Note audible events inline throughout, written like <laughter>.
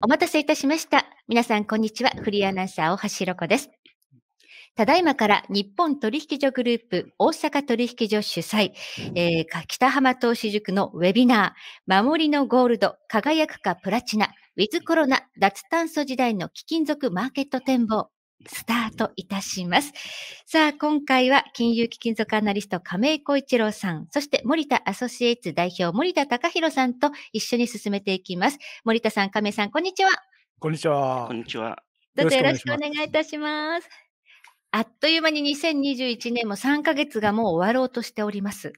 お待たせいたしました。皆さん、こんにちは。フリーアナウンサー、大橋ろ子です。ただいまから日本取引所グループ大阪取引所主催、えー、北浜投資塾のウェビナー、守りのゴールド、輝くかプラチナ、ウィズコロナ、脱炭素時代の貴金属マーケット展望、スタートいたします。さあ、今回は金融貴金属アナリスト亀井光一郎さん、そして森田アソシエイツ代表森田隆弘さんと一緒に進めていきます。森田さん、亀井さん、こんにちは。こんにちは。こんにちは。どうぞよろしくお願いいたします。あっという間に2021年も3ヶ月がもう終わろうとしております。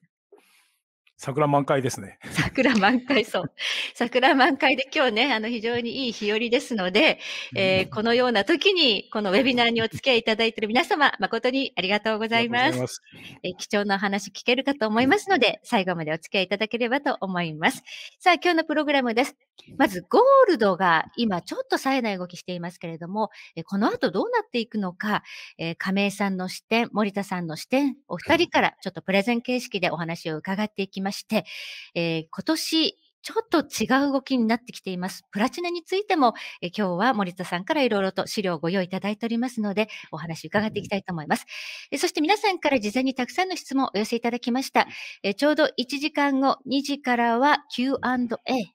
桜満開ですね。桜満開、そう。<laughs> 桜満開で今日ね、あの非常にいい日和ですので、えー、このような時に、このウェビナーにお付き合いいただいている皆様、誠にありがとうございます。ますえー、貴重なお話聞けるかと思いますので、最後までお付き合いいただければと思います。さあ、今日のプログラムです。まず、ゴールドが今ちょっと冴えない動きしていますけれども、えこの後どうなっていくのか、えー、亀井さんの視点、森田さんの視点、お二人からちょっとプレゼン形式でお話を伺っていきます。まして、えー、今年、ちょっと違う動きになってきています。プラチナについても、え今日は森田さんからいろいろと資料をご用意いただいておりますので、お話伺っていきたいと思います。えそして皆さんから事前にたくさんの質問をお寄せいただきました。えちょうど1時間後、2時からは Q&A、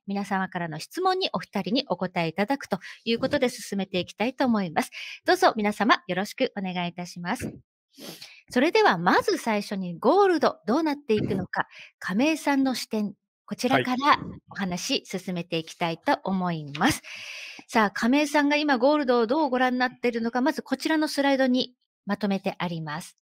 皆様からの質問にお二人にお答えいただくということで進めていきたいと思います。どうぞ皆様よろしくお願いいたします。それではまず最初にゴールドどうなっていくのか、亀井さんの視点、こちらからお話進めていきたいと思います。はい、さあ、亀井さんが今ゴールドをどうご覧になっているのか、まずこちらのスライドにまとめてあります。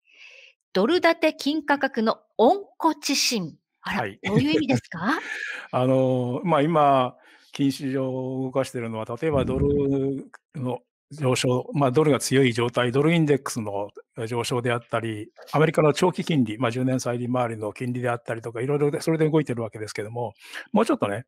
ドル建て金価格の温故知新。あら、はい、どういう意味ですか <laughs> あの、まあ、今、金市場を動かしているのは、例えばドルの上昇、まあ、ドルが強い状態、ドルインデックスの上昇であったり、アメリカの長期金利、まあ、10年債利回りの金利であったりとか、いろいろそれで動いてるわけですけども、もうちょっとね、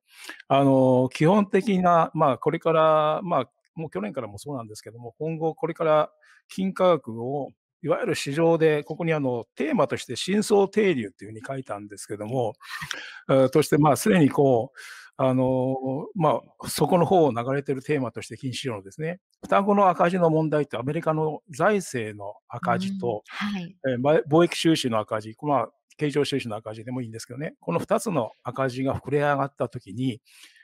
あの基本的な、まあ、これから、まあ、もう去年からもそうなんですけども、今後、これから金価格をいわゆる市場で、ここにあのテーマとして真相定流っていうふうに書いたんですけども、として、まあ、すでにこう、あの、まあ、そこの方を流れてるテーマとして禁止用のですね、双子の赤字の問題って、アメリカの財政の赤字と、うんはい、えー、貿易収支の赤字、まあ、経常収支の赤字でもいいんですけどね、この2つの赤字が膨れ上がったときに、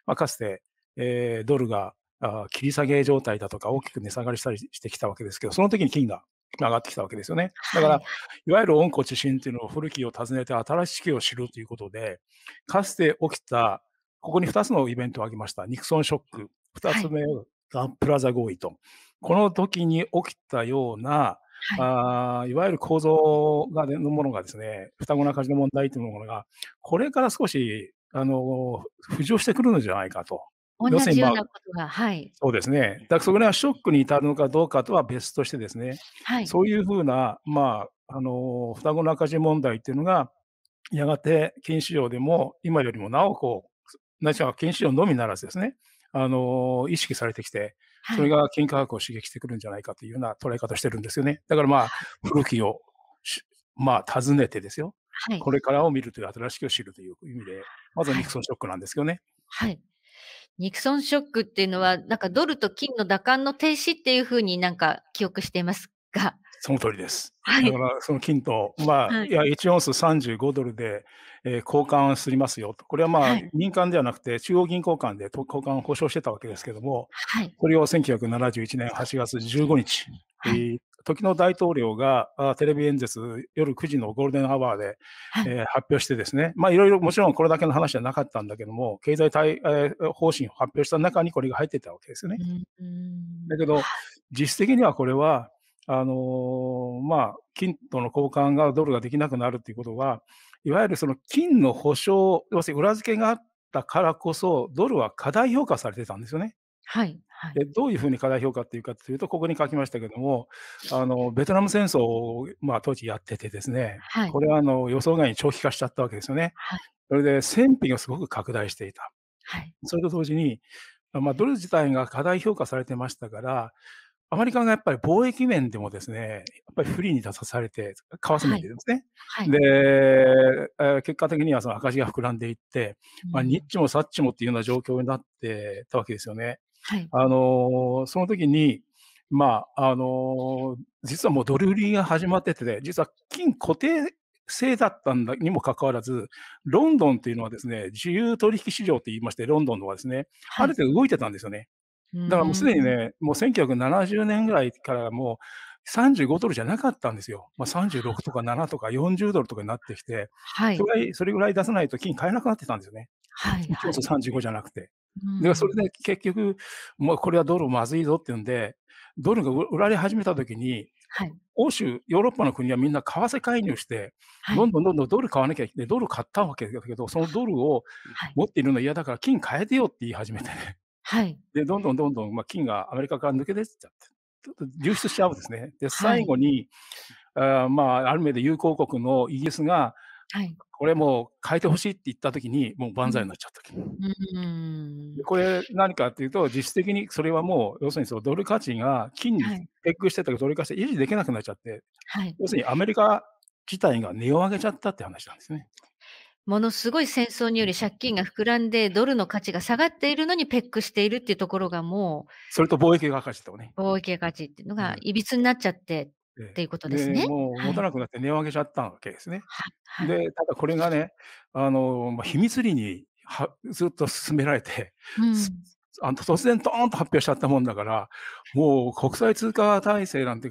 まあ、かつて、えー、ドルがあ切り下げ状態だとか大きく値下がりしたりしてきたわけですけど、その時に金が上がってきたわけですよね。だから、いわゆる温故知新というのを古きを訪ねて新しきを知るということで、かつて起きたここに2つのイベントを挙げました。ニクソンショック。2つ目ンプラザ合意と。この時に起きたような、はい、あいわゆる構造がのものがですね、双子の赤字の問題というものが、これから少しあの浮上してくるのじゃないかと。同じようなことが、はい。そうですね。だからそこはショックに至るのかどうかとは別としてですね、はい、そういうふうな、まあ、あの双子の赤字問題っていうのが、やがて金市場でも今よりもなおこないしは権資料のみならずですね、あの、意識されてきて、それが金価格を刺激してくるんじゃないかというような捉え方してるんですよね。だからまあ、古きを、まあ、尋ねてですよ、はい。これからを見るという、新しきを知るという意味で、まずはニクソンショックなんですよね。はい。ニクソンショックっていうのは、なんかドルと金の打感の停止っていうふうになんか記憶していますが。その通りです。はい、だからその金と、まあ、はい、いや1オンス35ドルで、えー、交換すりますよと。これはまあ、はい、民間ではなくて中央銀行間で交換を保証してたわけですけども、はい、これを1971年8月15日、はい、えー、時の大統領があテレビ演説夜9時のゴールデンアワーで、はい、えー、発表してですね、まあいろいろもちろんこれだけの話じゃなかったんだけども、経済対、えー、方針を発表した中にこれが入ってたわけですよね。だけど、実質的にはこれはあのまあ、金との交換がドルができなくなるということは、いわゆるその金の保証、要するに裏付けがあったからこそ、ドルは過大評価されてたんですよね。はい、はい、でどういうふうに過大評価っていうかというと、ここに書きましたけども、あのベトナム戦争を、まあ、当時やっててですね、はい、これはあの予想外に長期化しちゃったわけですよね。はい、それで戦費がすごく拡大していた。はい、それと同時に、まあ、ドル自体が過大評価されてましたから、アメリカがやっぱり貿易面でもですね、やっぱり不利に出さされて、為替面でですね。はい、で、えー、結果的にはその赤字が膨らんでいって、まあ、ニッチもサッチもっていうような状況になってたわけですよね。はい、あのその時に、まあ、あの実はもうドル売りが始まってて、実は金固定制だったんだにもかかわらず、ロンドンっていうのはですね、自由取引市場って言いまして、ロンドンのはですね、ある程度動いてたんですよね。だからもうすでにね、もう1970年ぐらいからもう35ドルじゃなかったんですよ。まあ、36とか7とか40ドルとかになってきて、はい、それそれぐらい出さないと金買えなくなってたんですよね。はい、はい。35じゃなくて。で、それで結局、もうこれはドルまずいぞっていうんで、ドルが売られ始めたときに、はい、欧州、ヨーロッパの国はみんな為替介入して、はい、どんどんどんどんドル買わなきゃいけない、ドル買ったわけだけど、そのドルを持っているの嫌だから金変えてよって言い始めてね。はい。で、どんどんどんどん、まあ、金がアメリカから抜け出ちゃって、流出しちゃうんですね。で、最後に、はい、あまあ、ある意味で友好国のイギリスが、はい、これも変えてほしいって言った時にもう万歳になっちゃった、うん、これ何かっていうと実質的にそれはもう要するにそのドル価値が金にペックしてたけどドル価値維持できなくなっちゃって、はい、要するにアメリカ自体が値を上げちゃったって話なんですね。ものすごい戦争により借金が膨らんで、ドルの価値が下がっているのにペックしているっていうところがもう、それと貿易赤字とね。貿易赤字っていうのが、いびつになっちゃって、うん、っていうことですね。もう持たなくなって値を上げちゃったわけですね。はい、で、ただこれがね、あの、まあ、秘密裏にはずっと進められて、うん、あの突然トーンと発表しちゃったもんだから、もう国際通貨体制なんて、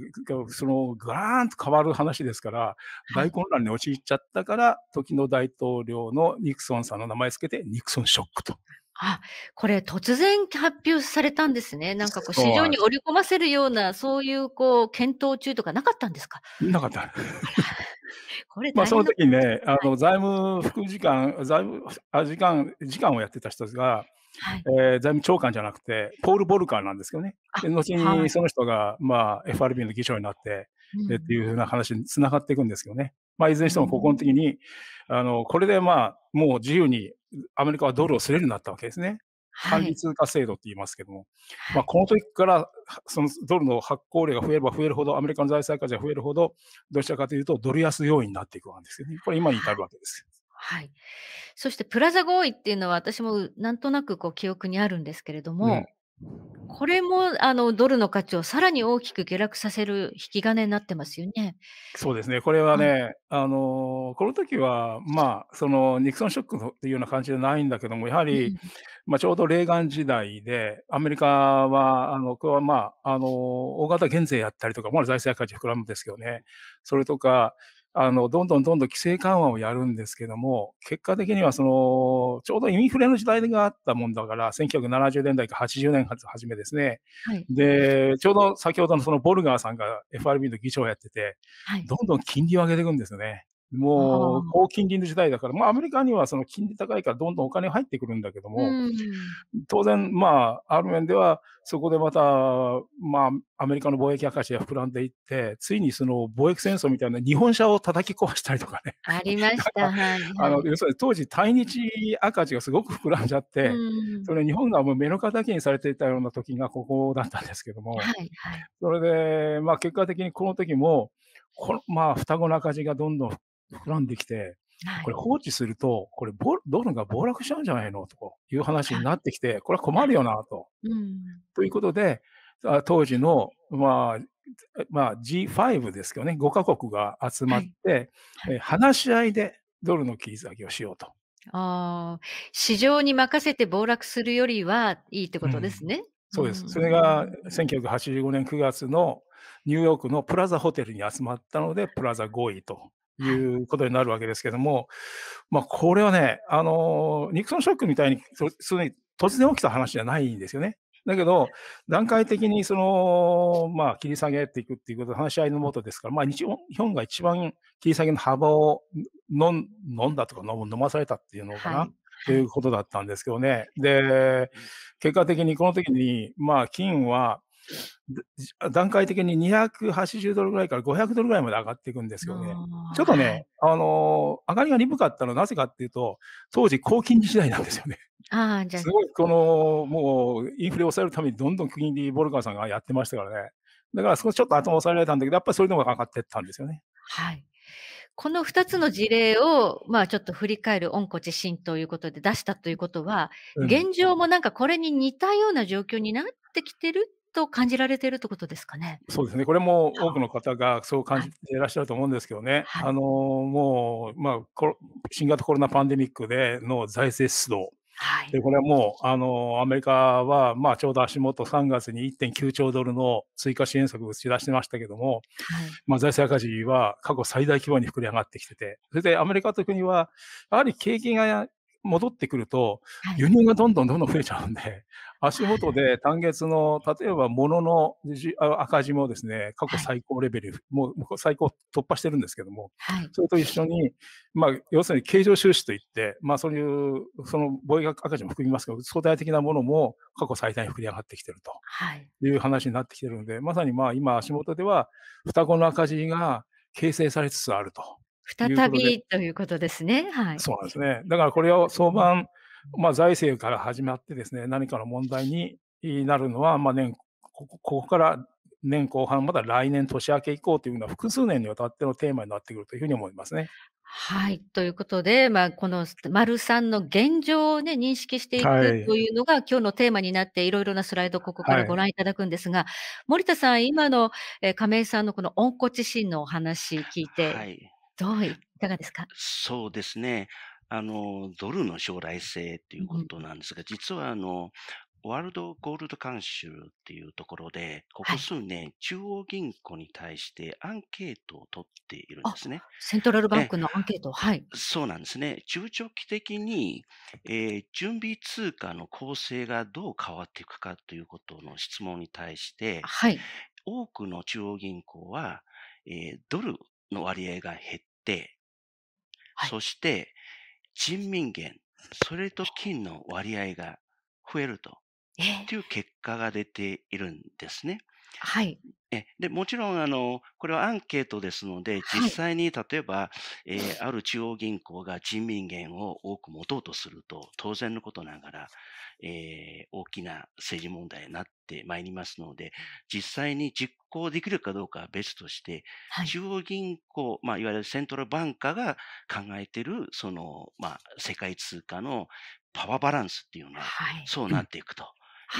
そのガーンと変わる話ですから、大混乱に陥っちゃったから、時の大統領のニクソンさんの名前つけて、ニクソンショックと。あ、これ突然発表されたんですね。なんかこう市場に織り込ませるような、そういうこう検討中とかなかったんですかなかった。<laughs> これまあその時ね、あの財務副次官、財務あ次官、次官をやってた人が、はい、えー、財務長官じゃなくて、ポール・ボルカーなんですけどね。後にその人が、まあ、FRB の議長になって、うん、っていうふうな話につながっていくんですけどね。まあ、いずれにしても、ここの時に、うん、あの、これでまあ、もう自由にアメリカはドルをすれるようになったわけですね。管理通貨制度って言いますけども、はい、まあ、この時からそのドルの発行量が増えれば増えるほど、アメリカの財政赤字が増えるほど、どちらかというとドル安要因になっていくわけですよね。これ今に至るわけです。はい。そしてプラザ合意っていうのは私もなんとなくこう記憶にあるんですけれども、これもあのドルの価値をさらに大きく下落させる引き金になってますよね。そうですね。これはね、あのこの時はまあそのニクソンショックというような感じじゃないんだけども、やはり、うん、まあちょうどレーガン時代でアメリカはあのこれはまああの大型減税やったりとか、まあ財政赤字膨らむんですけどね。それとか。あの、どんどんどんどん規制緩和をやるんですけども、結果的にはその、ちょうどインフレの時代があったもんだから、1970年代か80年初めですね。はい、で、ちょうど先ほどのそのボルガーさんが FRB の議長をやってて、はい、どんどん金利を上げていくんですよね。もう高金利の時代だから、まあ、アメリカにはその金利高いからどんどんお金入ってくるんだけども、当然、まあ、ある面ではそこでまた、まあ、アメリカの貿易赤字が膨らんでいって、ついにその貿易戦争みたいな日本車を叩き壊したりとかね。ありました。はいはい、あの要するに当時、対日赤字がすごく膨らんじゃって、うん、それ日本がもう目の敵にされていたような時がここだったんですけども、はいはい、それで、まあ、結果的にこの時も、このまあ、双子の赤字がどんどんらんできて、これ放置すると、これ、ドルが暴落しちゃうんじゃないのという話になってきて、これは困るよなと。うん、ということで、当時の、まあ、まあ、G5 ですけどね、5カ国が集まって、はい、話し合いでドルの切り下げをしようと。あ市場に任せて暴落するよりはいいってことですね。うん、そうです、うん、それが1985年9月のニューヨークのプラザホテルに集まったので、プラザ合意ということになるわけですけども、まあ、これはね、あの、ニクソンショックみたいに、突然起きた話じゃないんですよね。だけど、段階的にその、まあ、切り下げていくっていうこと話し合いのもとですから、まあ、日本が一番切り下げの幅を飲んだとか飲まされたっていうのかな、はい、ということだったんですけどね。で、結果的にこの時に、まあ、金は、段階的に280ドルぐらいから500ドルぐらいまで上がっていくんですよね。ちょっとね、あのー、上がりが鈍かったのはなぜかっていうと、当時、高金利時代なんですよね。あじゃすごい、この、もう、インフレを抑えるためにどんどん金利、ボルカーさんがやってましたからね。だから少しちょっと後も抑えられたんだけど、やっぱりそれでも上がってったんですよね。はい。この2つの事例を、まあ、ちょっと振り返る温故知新ということで出したということは、現状もなんかこれに似たような状況になってきてると感じられているってことですかね。そうですね。これも多くの方がそう感じていらっしゃると思うんですけどね。はい、あのもうまあ新型コロナパンデミックでの財政出動。はい、でこれはもうあのアメリカは、まあ、ちょうど足元3月に1.9兆ドルの追加支援策を打ち出してましたけども、はい、まあ、財政赤字は過去最大規模に膨れ上がってきててそれでアメリカという国はやはり景気が戻ってくると、輸入がどんどんどんどん増えちゃうんで、足元で単月の、例えば物の赤字もですね、過去最高レベル、はい、もう最高突破してるんですけども、はい、それと一緒に、まあ、要するに経常収支といって、まあ、そういう、その貿易赤字も含みますけど、相対的なものも過去最大に膨れ上がってきてるという話になってきてるので、まさにまあ今、足元では双子の赤字が形成されつつあると。再びということですね。はい。そうなんですね。だからこれを相場まあ、財政から始まってですね、何かの問題になるのは、まあ年、ここから年後半、また来年年明け以降というのは複数年にわたってのテーマになってくるというふうに思いますね。はい。ということで、まあ、この丸3の現状をね、認識していくというのが、はい、今日のテーマになって、いろいろなスライドをここからご覧いただくんですが、はい、森田さん、今の、えー、亀井さんのこの温故知新のお話聞いて、はい、どういかがですかそうですね。あの、ドルの将来性ということなんですが、うん、実はあの、ワールドゴールド監修っていうところで、ここ数年、はい、中央銀行に対してアンケートを取っているんですね。セントラルバンクのアンケート、はい。そうなんですね。中長期的に、えー、準備通貨の構成がどう変わっていくかということの質問に対して、はい、多くの中央銀行は、えー、ドルの割合が減って、はい、そして、人民元、それと金の割合が増えると。という結果が出ているんですね。はい。え、で、もちろん、あの、これはアンケートですので、実際に例えば、えー、ある中央銀行が人民元を多く持とうとすると、当然のことながら、えー、大きな政治問題になってまいりますので、実際に実行できるかどうかは別として、はい。中央銀行、まあ、いわゆるセントラルバンカが考えている、その、まあ、世界通貨のパワーバランスっていうのは、はい。そうなっていくとい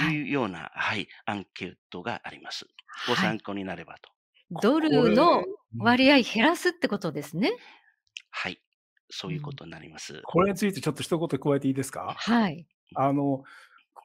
はい。うような、はい、アンケートがあります。ご参考になればと。はい、ドルの割合減らすってことですね。はい、そういうことになります。これについてちょっと一言加えていいですかはい。あの、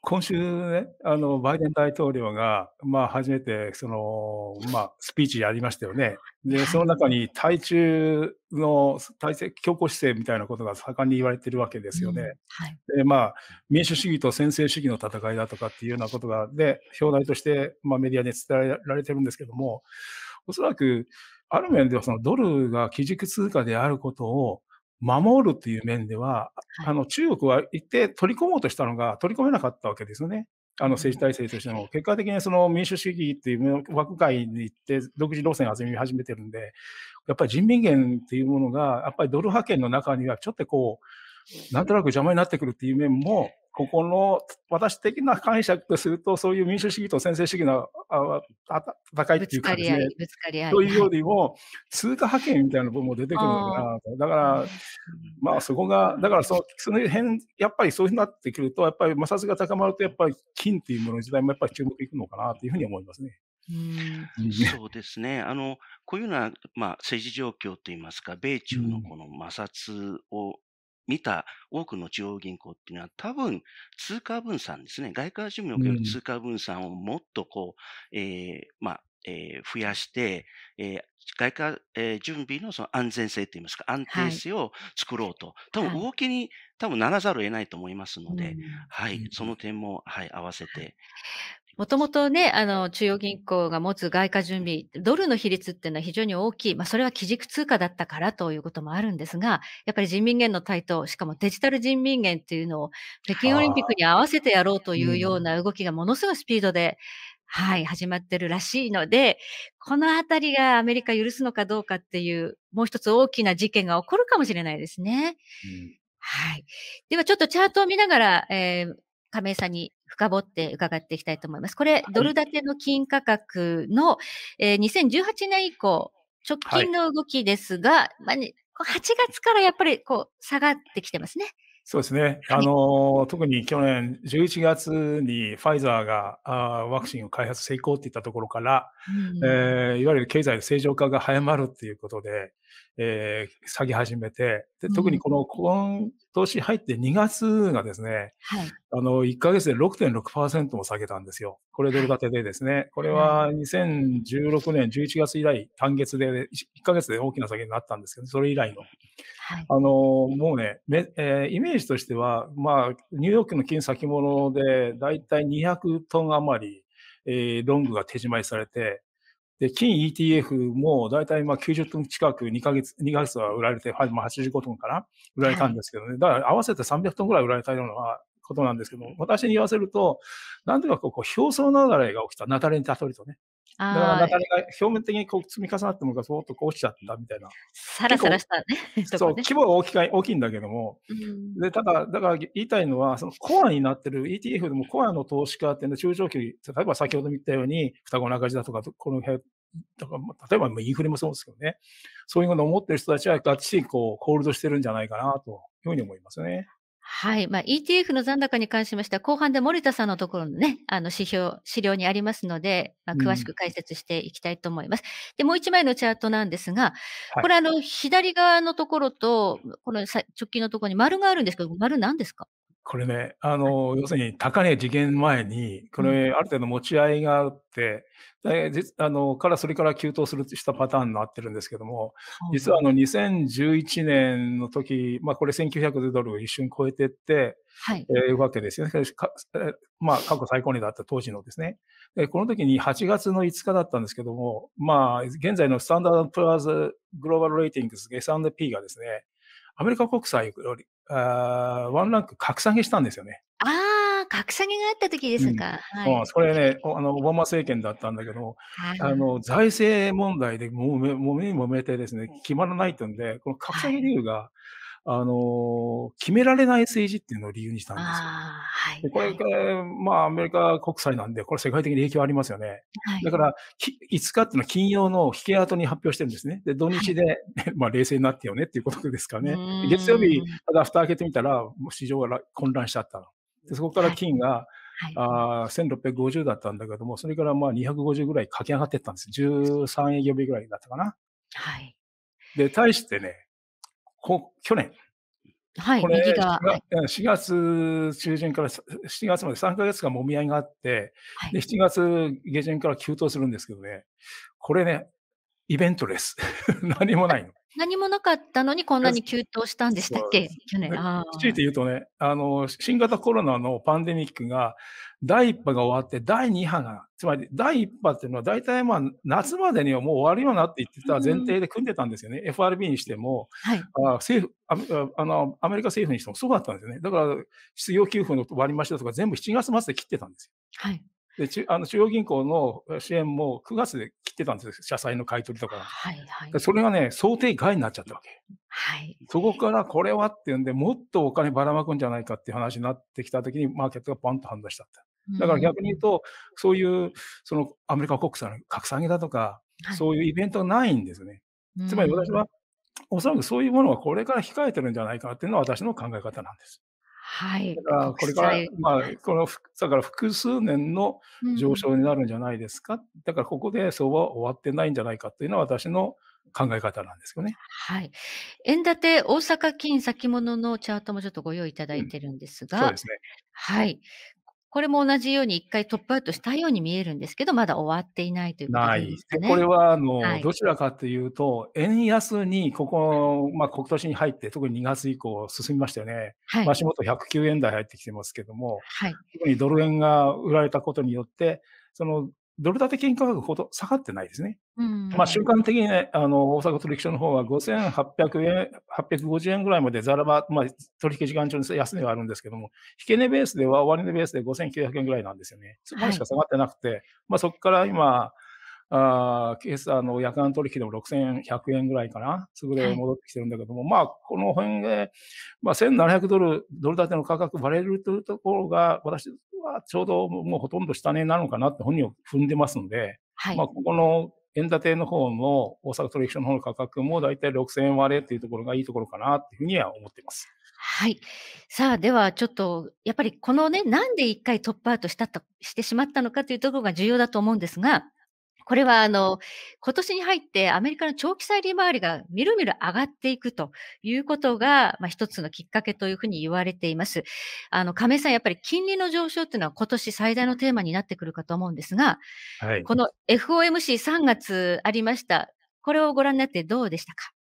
今週ね、あの、バイデン大統領が、まあ、初めて、その、まあ、スピーチやりましたよね。で、その中に、対中の、体制、強硬姿勢みたいなことが盛んに言われてるわけですよね。うんはい、で、まあ、民主主義と専制主義の戦いだとかっていうようなことが、で、表題として、まあ、メディアに伝えられてるんですけども、おそらく、ある面では、その、ドルが基軸通貨であることを、守るという面では、あの中国は行って取り込もうとしたのが取り込めなかったわけですよね。あの政治体制としての、結果的にその民主主義っていう枠外に行って、独自路線を集め始めてるんで、やっぱり人民元っていうものが、やっぱりドル派遣の中には、ちょっとこう、なんとなく邪魔になってくるっていう面もここの私的な解釈とすると、そういう民主主義と専制主義の戦いっていうかね、というよりも、通貨派遣みたいな部分も出てくるのかなと。だから、まあそこが、だからそその辺、やっぱりそういうふうになってくると、やっぱり摩擦が高まると、やっぱり金っていうものの時代もやっぱり注目いくのかなというふうに思いますね。うんそうですね。あの、こういうのはまあ、政治状況といいますか、米中のこの摩擦を見た多くの中央銀行っていうのは多分通貨分散ですね。外貨準備における通貨分散をもっとこう、えー、まあ、えー、増やして、えー、外貨、えー、準備のその安全性といいますか、安定性を作ろうと、はい、多分動きに、多分ならざるを得ないと思いますので、はい、その点も、はい、合わせて。もともとね、あの、中央銀行が持つ外貨準備、ドルの比率っていうのは非常に大きい。まあ、それは基軸通貨だったからということもあるんですが、やっぱり人民元の台頭、しかもデジタル人民元っていうのを北京オリンピックに合わせてやろうというような動きがものすごいスピードで、はい、始まってるらしいので、このあたりがアメリカ許すのかどうかっていう、もう一つ大きな事件が起こるかもしれないですね。うんはい。ではちょっとチャートを見ながら、えー、亀井さんに深掘って伺っていきたいと思います。これ、ドル建ての金価格の、えー、2018年以降、直近の動きですが、はい、まあね、8月からやっぱりこう下がってきてますね。そうですね、あの特に去年11月にファイザーがあーワクチンを開発成功いっていったところから、うん、えー、いわゆる経済の正常化が早まるっていうことで、えー、下げ始めて、で特にこの今年入って2月がですね、はい、あの、1ヶ月で6.6%も下げたんですよ。これドル建てでですね、これは2016年11月以来、単月で1ヶ月で大きな下げになったんですけど、それ以来の。はい、あの、もうね、めえー、イメージとしては、まあ、ニューヨークの金先物で、だいたい200トン余り、えー、ロングが手締まいされて、で、金 ETF も大体まあ90トン近く2ヶ月、2ヶ月は売られて、はい、まあ85トンかな売られたんですけどね。だから合わせて300トンぐらい売られたようなことなんですけども、私に言わせると、なんとかこう、表層流れが起きた、なだれにたとりとね。だからなかなか表面的にこう積み重なってもそーっとこう落ちちゃったみたいな。さらさらした <laughs> ね。そう、規模が大きか大きいんだけども、うん、でただ、だから言いたいのは、そのコアになってる ETF でもコアの投資家っていうのは中長期、例えば先ほど言ったように、双子の赤字だとか、この辺、とか例えばインフレもそうですけどね、そういうものを持ってる人たちはがっちりこうコールドしてるんじゃないかなというふうに思いますね。はい。まあ、ETF の残高に関しましては、後半で森田さんのところのね、あの指標、資料にありますので、まあ、詳しく解説していきたいと思います。うん、で、もう一枚のチャートなんですが、これあの、左側のところと、この直近のところに丸があるんですけど、丸何ですかこれね、あの、はい、要するに高値次元前に、これ、ある程度持ち合いがあって、うん、で実あのからそれから急騰するしたパターンになってるんですけども、実はあの2011年の時、まあ、これ1900ドルを一瞬超えてって、はい、えー、いうわけですよね。まあ、過去最高値だった当時のですね。で、この時に8月の5日だったんですけども、まあ、現在のスタンダードプラザグローバルレーティングス S&P がですね、アメリカ国債よりあワンランク格下げしたんですよね。ああ、格下げがあった時ですか。うん、はい、それねあの、オバマ政権だったんだけど、はい、あの財政問題でもめもめもめてですね、決まらないってんで、この格下げ理由が、はいあの、決められない政治っていうのを理由にしたんですよ。はい、これまあ、アメリカ国債なんで、これ世界的に影響ありますよね。はい、だから、5日っていうのは金曜の引け跡に発表してるんですね。で、土日で、はい、まあ、冷静になってよねっていうことですかね。月曜日、ただ蓋開けてみたら、市場が混乱しちゃったの。でそこから金が、はいはい、あ1650だったんだけども、それからまあ250ぐらい駆け上がっていったんです。13営業日ぐらいだったかな。はい。で、対してね、こ去年、はい、これ右側、4月中旬から7月まで3か月間もみ合いがあって、はい、で、7月下旬から急騰するんですけどね、これね、イベントです。<laughs> 何もないの。何もなかったのにこんなに急騰したんでしたっけ去年。強いて言うとね、あの、新型コロナのパンデミックが、第1波が終わって、第2波が、つまり第1波っていうのは大体まあ夏までにはもう終わるようなって言ってた前提で組んでたんですよね。うん、FRB にしても、はい、あ政府ああの、アメリカ政府にしてもそうだったんですよね。だから、失業給付の割り増しだとか全部7月末で切ってたんですよ。はいであの中央銀行の支援も9月で切ってたんですよ、社債の買い取りとか。はいはい、それがね、想定外になっちゃったわけ。はい、そこからこれはっていうんで、もっとお金ばらまくんじゃないかっていう話になってきたときに、マーケットがバンと反応しちゃった。だから逆に言うと、うん、そういうそのアメリカ国債の格下げだとか、はい、そういうイベントがないんですね。つまり私は、おそらくそういうものはこれから控えてるんじゃないかなっていうのは私の考え方なんです。はい。だからこれから、まあ、この、だから複数年の上昇になるんじゃないですか。うん、だからここで相場は終わってないんじゃないかというのは私の考え方なんですよね。はい。円建て大阪金先物のチャートもちょっとご用意いただいてるんですが、うん、そうですね。はい。これも同じように一回トップアウトしたように見えるんですけど、まだ終わっていないということですね。ない。これは、あの、はい、どちらかというと、円安に、ここ、まあ、今年に入って、特に2月以降進みましたよね。はい。足元109円台入ってきてますけども、はい。特にドル円が売られたことによって、そのドル建て金価格ほど下がってないですね。うん、まあ、週間的にね、あの、大阪取引所の方は5800円、850円ぐらいまでざらば、まあ、取引時間中に安値はあるんですけども、引け値ベースでは終値ベースで5900円ぐらいなんですよね。そこまでしか下がってなくて、はい、まあ、そこから今、ああの夜間取引でも6100円ぐらいかな、そこで戻ってきてるんだけども、はい、まあ、この辺で、まあ、1700ドル、ドル建ての価格、バレるというところが、私はちょうどもうほとんど下値なのかなって本人を踏んでますので、はい、まあ、ここの円建ての方の大阪取引所の方の価格も大体6000円割れっていうところがいいところかなっていうふうには思っています。はい。さあ、ではちょっと、やっぱりこのね、なんで一回トップアウトしたとしてしまったのかというところが重要だと思うんですが、これはあの、今年に入ってアメリカの長期債利回りがみるみる上がっていくということが、まあ、一つのきっかけというふうに言われています。あの、亀井さん、やっぱり金利の上昇というのは今年最大のテーマになってくるかと思うんですが、はい、この FOMC3 月ありました。これをご覧になってどうでしたか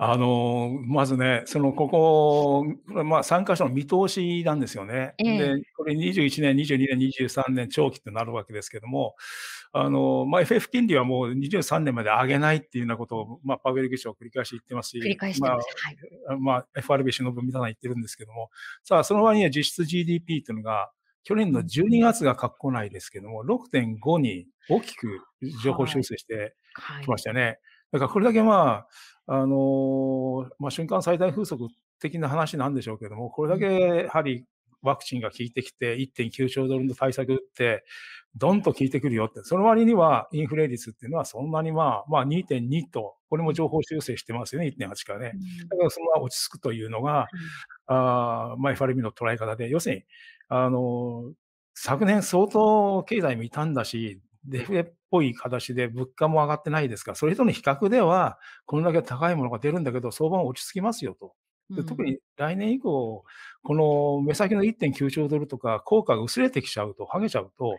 あのまずね、そのここ、まあ、3か所の見通しなんですよね。えで、これ21年、22年、23年、長期ってなるわけですけども、あのまあ、FF 金利はもう23年まで上げないっていうようなことを、まあ、パウエル議長は繰り返し言ってますし、繰り返しまあ、まあ、FRB 首脳分みたな言ってるんですけども、さあ、その場合には実質 GDP というのが、去年の12月が括弧内ですけども、6.5に大きく情報修正してきましたね。はいはい、だからこれだけまあ、あのまあ、瞬間最大風速的な話なんでしょうけども、これだけやはりワクチンが効いてきて、1.9兆ドルの対策って、どんと効いてくるよって、その割にはインフレ率っていうのはそんなにまあ、まあ2.2と、これも情報修正してますよね、1.8からね。だからそのまま落ち着くというのが、うん、あまあ、FRB の捉え方で、要するに、あの、昨年相当経済も痛んだし、デフレぽい形で物価も上がってないですから、それとの比較では、これだけ高いものが出るんだけど、相場は落ち着きますよと。で特に来年以降、この目先の1.9兆ドルとか、効果が薄れてきちゃうと、剥げちゃうと、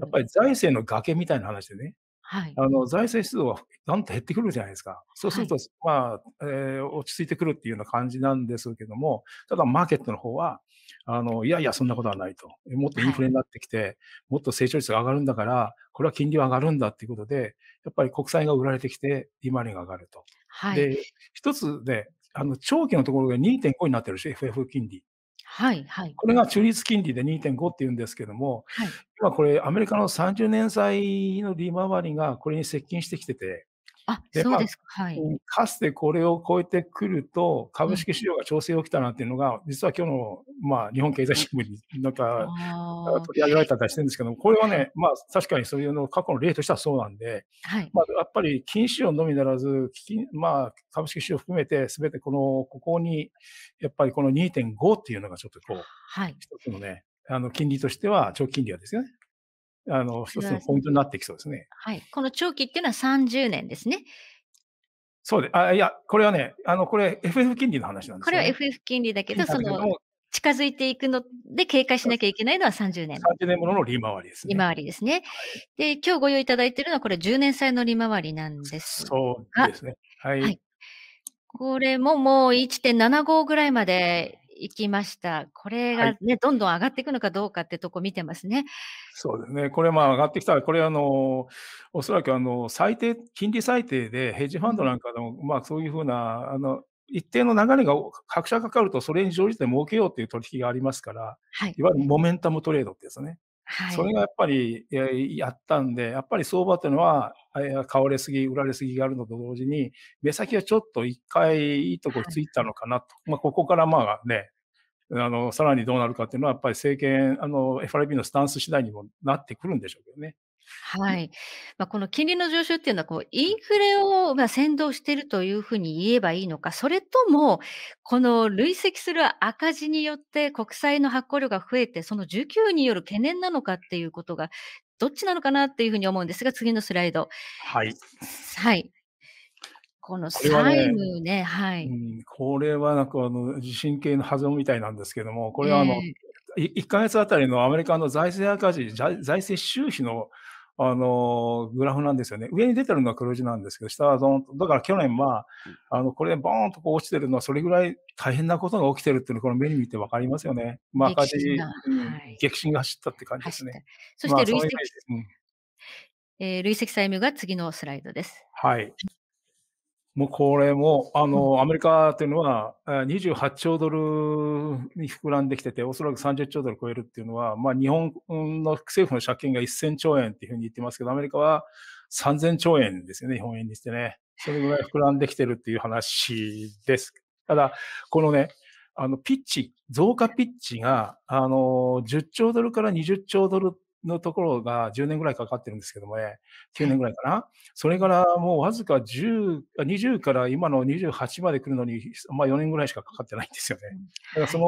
やっぱり財政の崖みたいな話でね、はい、あの財政出動がどんと減ってくるじゃないですか。そうすると、はい、まあ、えー、落ち着いてくるっていうような感じなんですけども、ただマーケットの方は、あの、いやいや、そんなことはないと。もっとインフレになってきて、はい、もっと成長率が上がるんだから、これは金利は上がるんだっていうことで、やっぱり国債が売られてきて、利回りが上がると。で、一つで、あの、長期のところが2.5になってるし、FF 金利。はいはい。これが中立金利で2.5っていうんですけども、はい。今これアメリカの30年債の利回りがこれに接近してきてて、あそうですか、はい、かつてこれを超えてくると、株式市場が調整起きたなっていうのが、うん、実は今日の、まあ、日本経済新聞になんか取り上げられたりしてるんですけども、これはね、まあ、確かにそういうの過去の例としてはそうなんで、はい、まあ、やっぱり金市場のみならず、まあ、株式市場含めて、すべてこのここに、やっぱりこの2.5っていうのがちょっとこう、はい、一つのね、あの金利としては、長期金利はですよね、あの、一つのポイントになってきそうですね。はい。この長期っていうのは30年ですね。そうで、あ、いや、これはね、あの、これ FF 金利の話なんですね、これは FF 金利だけど、その、近づいていくので警戒しなきゃいけないのは30年。30年ものの利回りですね。利回りですね。で、今日ご用意いただいているのはこれ10年債の利回りなんですそうですね。はい、はい。これももう1.75ぐらいまでいきました。これがね、はい、どんどん上がっていくのかどうかってとこ見てますね。そうですね。これ、まあ、上がってきたら、これ、あの、おそらく、あの、最低、金利最低で、ヘッジファンドなんかでも、うん、まあ、そういうふうな、あの、一定の流れが、拍車かかると、それに乗じて儲けようっていう取引がありますから、はい、いわゆるモメンタムトレードってですね。はい、それがやっぱりやったんで、やっぱり相場ていうのは、買われすぎ、売られすぎがあるのと同時に、目先はちょっと一回いいとこついたのかなと、はい、まあここからまあね、あの、さらにどうなるかっていうのは、やっぱり政権、あの、FRB のスタンス次第にもなってくるんでしょうけどね。はい。まあ、この金利の上昇っていうのは、こう、インフレをまあ先導しているというふうに言えばいいのか、それとも、この累積する赤字によって国債の発行量が増えて、その需給による懸念なのかっていうことが、どっちなのかなっていうふうに思うんですが、次のスライド。はい。はい。この債務ね、ねはい、うん、これはなんかあの地震系のはずみたいなんですけども、これはあの、えー、1か月あたりのアメリカの財政赤字、財政収支のあのグラフなんですよね。上に出てるのは黒字なんですけど、下はどんだから去年は、あのこれ、ボーンとこう落ちてるのは、それぐらい大変なことが起きてるっていうのこの目に見て分かりますよね。まあ、赤字、激震が走ったって感じですね。そして累積債務が次のスライドです。はい。もうこれも、あの、アメリカというのは、28兆ドルに膨らんできてて、おそらく30兆ドル超えるっていうのは、まあ、日本の政府の借金が1000兆円っていうふうに言ってますけど、アメリカは3000兆円ですよね、日本円にしてね。それぐらい膨らんできてるっていう話です。ただ、このね、あの、ピッチ、増加ピッチが、あの、10兆ドルから20兆ドルのところが10年ぐらいかかってるんですけどもね、9年ぐらいかな。それからもうわずか10、20から今の28まで来るのに、まあ4年ぐらいしかかかってないんですよね。だからそ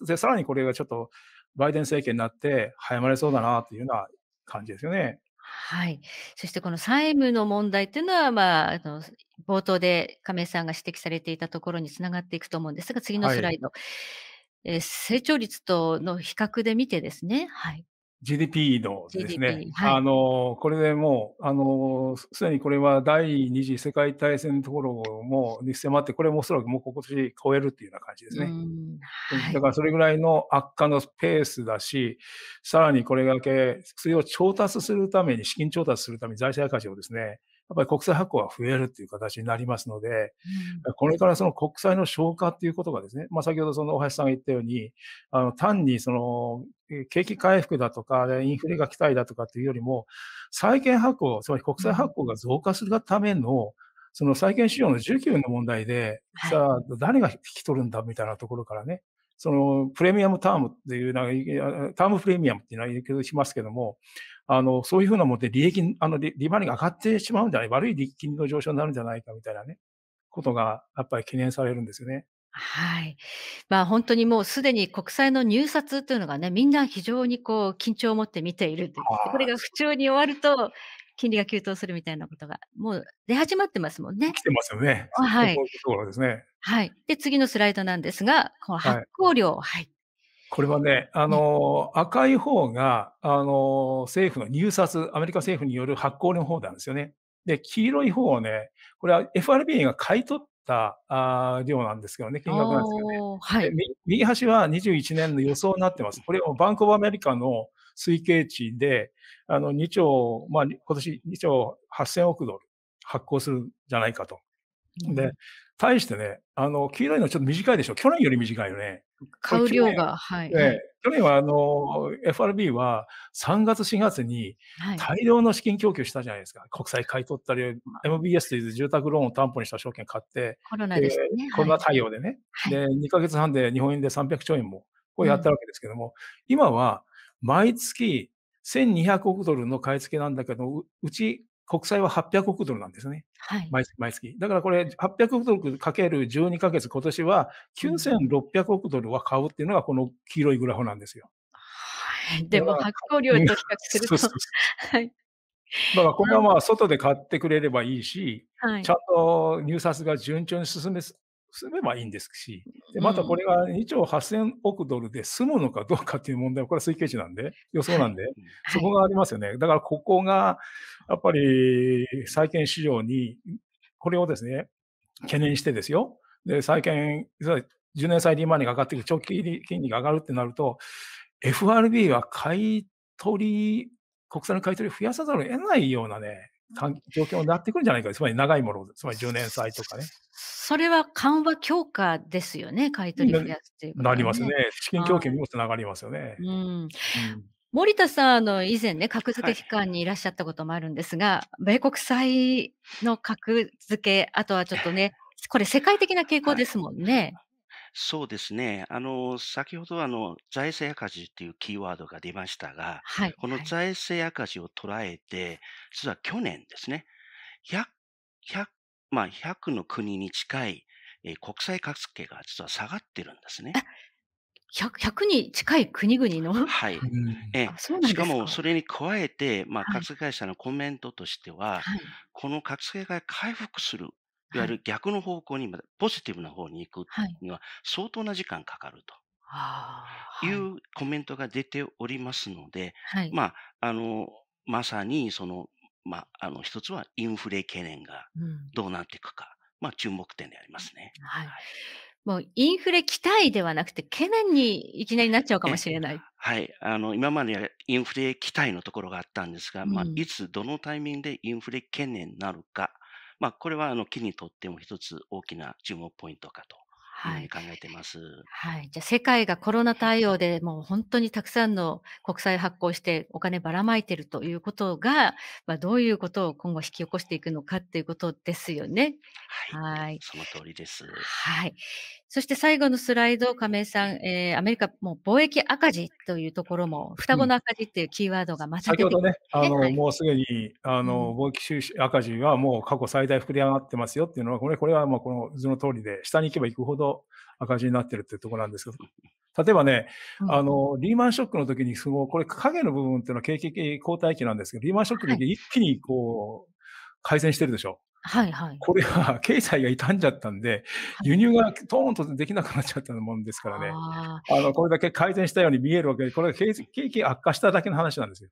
の、で、さらにこれがちょっとバイデン政権になって早まれそうだなというような感じですよね。はい、そしてこの債務の問題というのは、まあ、あの冒頭で亀井さんが指摘されていたところにつながっていくと思うんですが、次のスライド、はい、えー、成長率との比較で見てですね、はい、GDP のですね、GDP はい、あのこれでもう、あのすでにこれは第二次世界大戦のところもに迫って、これもおそらくもう今年超えるっていうような感じですね。はい、だからそれぐらいの悪化のペースだし、さらにこれだけそれを調達するために、資金調達するために財政赤字をですね、やっぱり国債発行は増えるっていう形になりますので、うん、これからその国債の消化っていうことがですね、まあ、先ほどその大橋さんが言ったように、あの単にその景気回復だとか、インフレが期待だとかっていうよりも、債券発行、つまり国債発行が増加するための、その債券市場の需給の問題で、さあ、誰が引き取るんだみたいなところからね、そのプレミアムタームっていう、タームプレミアムっていうのは言うけどしますけども、あの、そういうふうなもので利益、あの利、回りが上がってしまうんじゃない悪い金利の上昇になるんじゃないかみたいなね、ことがやっぱり懸念されるんですよね。はい。まあ本当にもうすでに国債の入札というのがね、みんな非常にこう緊張を持って見ているといこれが不調に終わると、金利が急騰するみたいなことが、もう出始まってますもんね。来てますよね。はい。そうですね。はい。で、次のスライドなんですが、この発行量、はい、はいこれはね、あの、うん、赤い方が、あの、政府の入札、アメリカ政府による発行の方なんですよね。で、黄色い方をね、これは FRB が買い取ったあ量なんですけどね、金額なんですけどね。はい、右端は21年の予想になってます。これをバンコブアメリカの推計値で、あの、2兆、まあ、今年2兆8000億ドル発行するんじゃないかと。で、対してね、あの、黄色いのちょっと短いでしょ。去年より短いよね。買う量が、はい、去年はあの FRB は3月、4月に大量の資金供給したじゃないですか、はい、国債買い取ったり、MBS という住宅ローンを担保にした証券買って、コロナでね、えー、コロナ対応でね、はい、で、2か月半で日本円で300兆円もこうやったわけですけども、うん、今は毎月1200億ドルの買い付けなんだけど、うち国債は800億ドルなんですね。はい、毎月だからこれ、800億ドルかける12ヶ月、今年は9600億ドルは買うっていうのが、この黄色いグラフなんですよ。はい、でも発行量と比較すると。<laughs> そうそうそう <laughs> はい、だからこのはま外で買ってくれればいいし、はい、ちゃんと入札が順調に進め住めばいいんですし、でまたこれが2兆8000億ドルで済むのかどうかという問題は、これは推計値なんで、予想なんで、はい、そこがありますよね。だからここが、やっぱり債券市場に、これをですね、懸念してですよ。で、債券、10年債利回りが上がっていく、長期金利が上がるってなると、FRB は買い取り、国債の買い取りを増やさざるを得ないようなね、状況になってくるんじゃないか、つまり長いもの、つまり10年債とかね。それは緩和強化ですよね、買い取り増やすっていう、ね、なりますね、資金供給にもつながりますよね。うん森田さん、の以前ね、格付け機関にいらっしゃったこともあるんですが、はい、米国債の格付け、あとはちょっとね、これ、世界的な傾向ですもんね。そうですね。あの、先ほどあの、財政赤字っていうキーワードが出ましたが、はい。この財政赤字を捉えて、実は去年ですね、100、100、まあ、100の国に近い、えー国際付けが実は下がってるんですね。100、100に近い国々のは <laughs> い。えしかもそれに加えて、まあ、格い。付け会社のコメントとしては、はい。この格付けが回復する。いわゆる逆の方向に、ポジティブな方に行くには相当な時間かかると。いうコメントが出ておりますので、はい、まあ、あの、まさにその、まあ、あの、一つはインフレ懸念がどうなっていくか、うん、まあ、注目点でありますね。はい。はい、もう、インフレ期待ではなくて、懸念にいきなりなっちゃうかもしれない。はい。あの、今までインフレ期待のところがあったんですが、うん、まあ、いつ、どのタイミングでインフレ懸念になるか、まあ、これはあの木にとっても一つ大きな注目ポイントかとい考えてます。はい。じゃあ、世界がコロナ対応でもう本当にたくさんの国債発行してお金ばらまいてるということが、まあ、どういうことを今後引き起こしていくのかっていうことですよね。はい。その通りです。はい。そして最後のスライド、亀井さん、えー、アメリカもう貿易赤字というところも、双子の赤字っていうキーワードがまさ、ね先ほどね、あの、はい、もうすでにあの、貿易収支赤字はもう過去最大膨れ上がってますよっていうのは、これこれはまあこの図の通りで、下に行けば行くほど赤字になってるっていうところなんですけど、例えばね、あの、リーマンショックの時に、その、これ影の部分っていうのは景気後退期なんですけど、リーマンショックで一気にこう、改善してるでしょ。はいはい。これは経済が傷んじゃったんで、輸入がトーンとできなくなっちゃったもんですからね。あの、これだけ改善したように見えるわけで、これが景気悪化しただけの話なんですよ。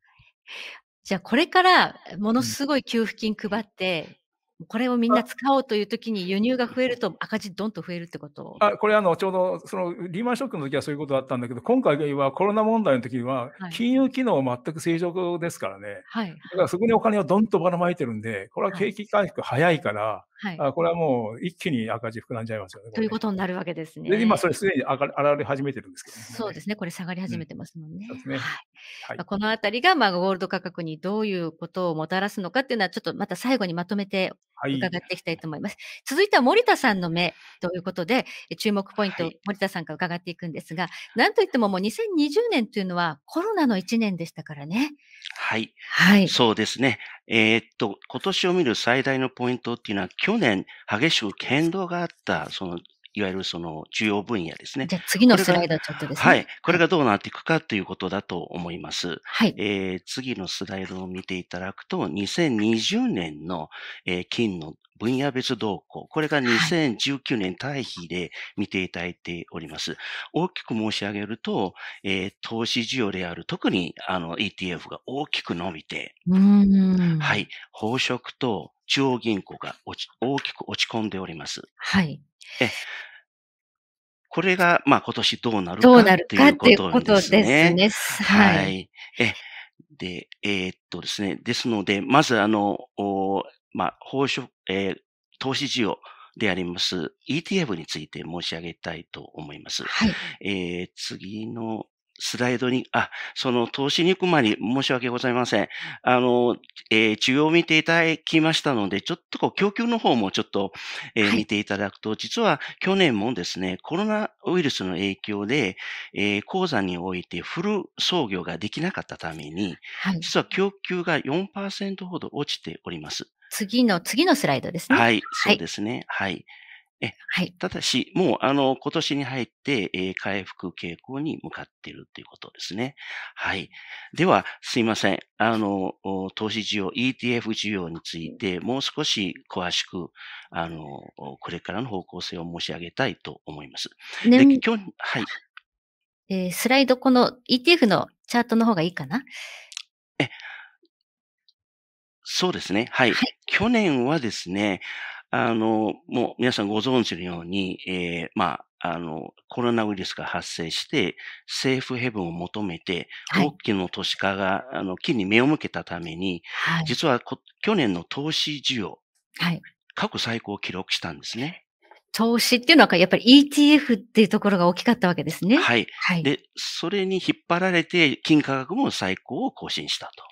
じゃあこれからものすごい給付金配って、これをみんな使おうというときに輸入が増えると赤字どんと増えるってことあこれあのちょうどそのリーマンショックの時はそういうことだったんだけど今回はコロナ問題の時は金融機能全く正常ですからね、はい、だからそこにお金をどんとばらまいてるんでこれは景気回復早いから、はい、あこれはもう一気に赤字膨らんじゃいますよね。ねということになるわけですね。今それすでに上がり始めてるんですけど、ね、そうですね。これ下がり始めてますもんね。はいはい、このあたりが、まあ、ゴールド価格にどういうことをもたらすのかっていうのは、ちょっとまた最後にまとめて伺っていきたいと思います。はい、続いては森田さんの目ということで、注目ポイント、森田さんから伺っていくんですが、なんといってももう2020年というのはコロナの1年でしたからね。はい。はい。そうですね。えー、っと、今年を見る最大のポイントっていうのは、去年激しく変動があった、その、いわゆるその重要分野ですね。じゃあ次のスライドちょっとですね。はい。これがどうなっていくかということだと思います。はい。えー、次のスライドを見ていただくと、2020年の、えー、金の分野別動向。これが2019年対比で見ていただいております。はい、大きく申し上げると、えー、投資需要である、特にあの ETF が大きく伸びて、うんはい。飽食と中央銀行が落ち大きく落ち込んでおります。はい。えこれが、まあ、今年どうなるかっていうことですね。どうですね。はい。はい、えで、えー、っとですね。ですので、まず、あの、おまあ、報酬、えー、投資事業であります ETF について申し上げたいと思います。はい。えー、次のスライドに、あ、その投資に行く前に申し訳ございません。あの、えー、中央を見ていただきましたので、ちょっとこう、供給の方もちょっと、えー見ていただくと、実は去年もですね、コロナウイルスの影響で、えー、鉱山においてフル操業ができなかったために、はい、実は供給が4%ほど落ちております。次の、次のスライドですね。はい、そうですね。はい、はいえ、はい。ただし、もう、あの、今年に入って、えー、回復傾向に向かっているということですね。はい。では、すいません。あの、投資需要、ETF 需要について、もう少し詳しく、あの、これからの方向性を申し上げたいと思います。ね、で、今日、はい。えー、スライド、この ETF のチャートの方がいいかなえ、そうですね。はい。はい、去年はですね、あの、もう皆さんご存知のように、えー、まあ、あの、コロナウイルスが発生して、セーフヘブンを求めて、大きの都市化が、あの、金に目を向けたために、はい、実は去年の投資需要、はい、過去最高を記録したんですね。投資っていうのは、やっぱり ETF っていうところが大きかったわけですね。はい。はい、で、それに引っ張られて、金価格も最高を更新したと。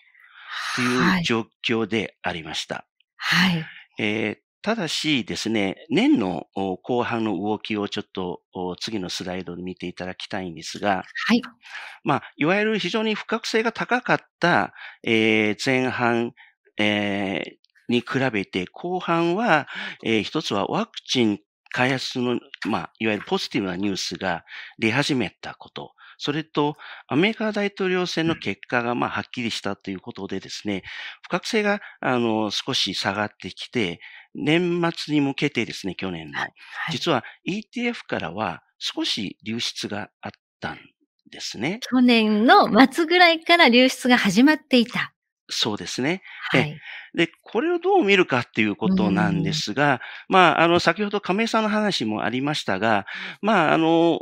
という状況でありました。はい。えー、ただしですね、年の後半の動きをちょっと次のスライドで見ていただきたいんですが、はい。まあ、いわゆる非常に不確性が高かった、えー、前半、えー、に比べて後半は、えー、一つはワクチン開発の、まあ、いわゆるポジティブなニュースが出始めたこと。それと、アメリカ大統領選の結果が、まあ、はっきりしたということでですね、不確性が、あの、少し下がってきて、年末に向けてですね、去年の。はい実は ETF からは少し流出があったんですね。去年の末ぐらいから流出が始まっていた。そうですね。はい、で、これをどう見るかっていうことなんですが、うん、まあ、あの、先ほど亀井さんの話もありましたが、まあ、あの、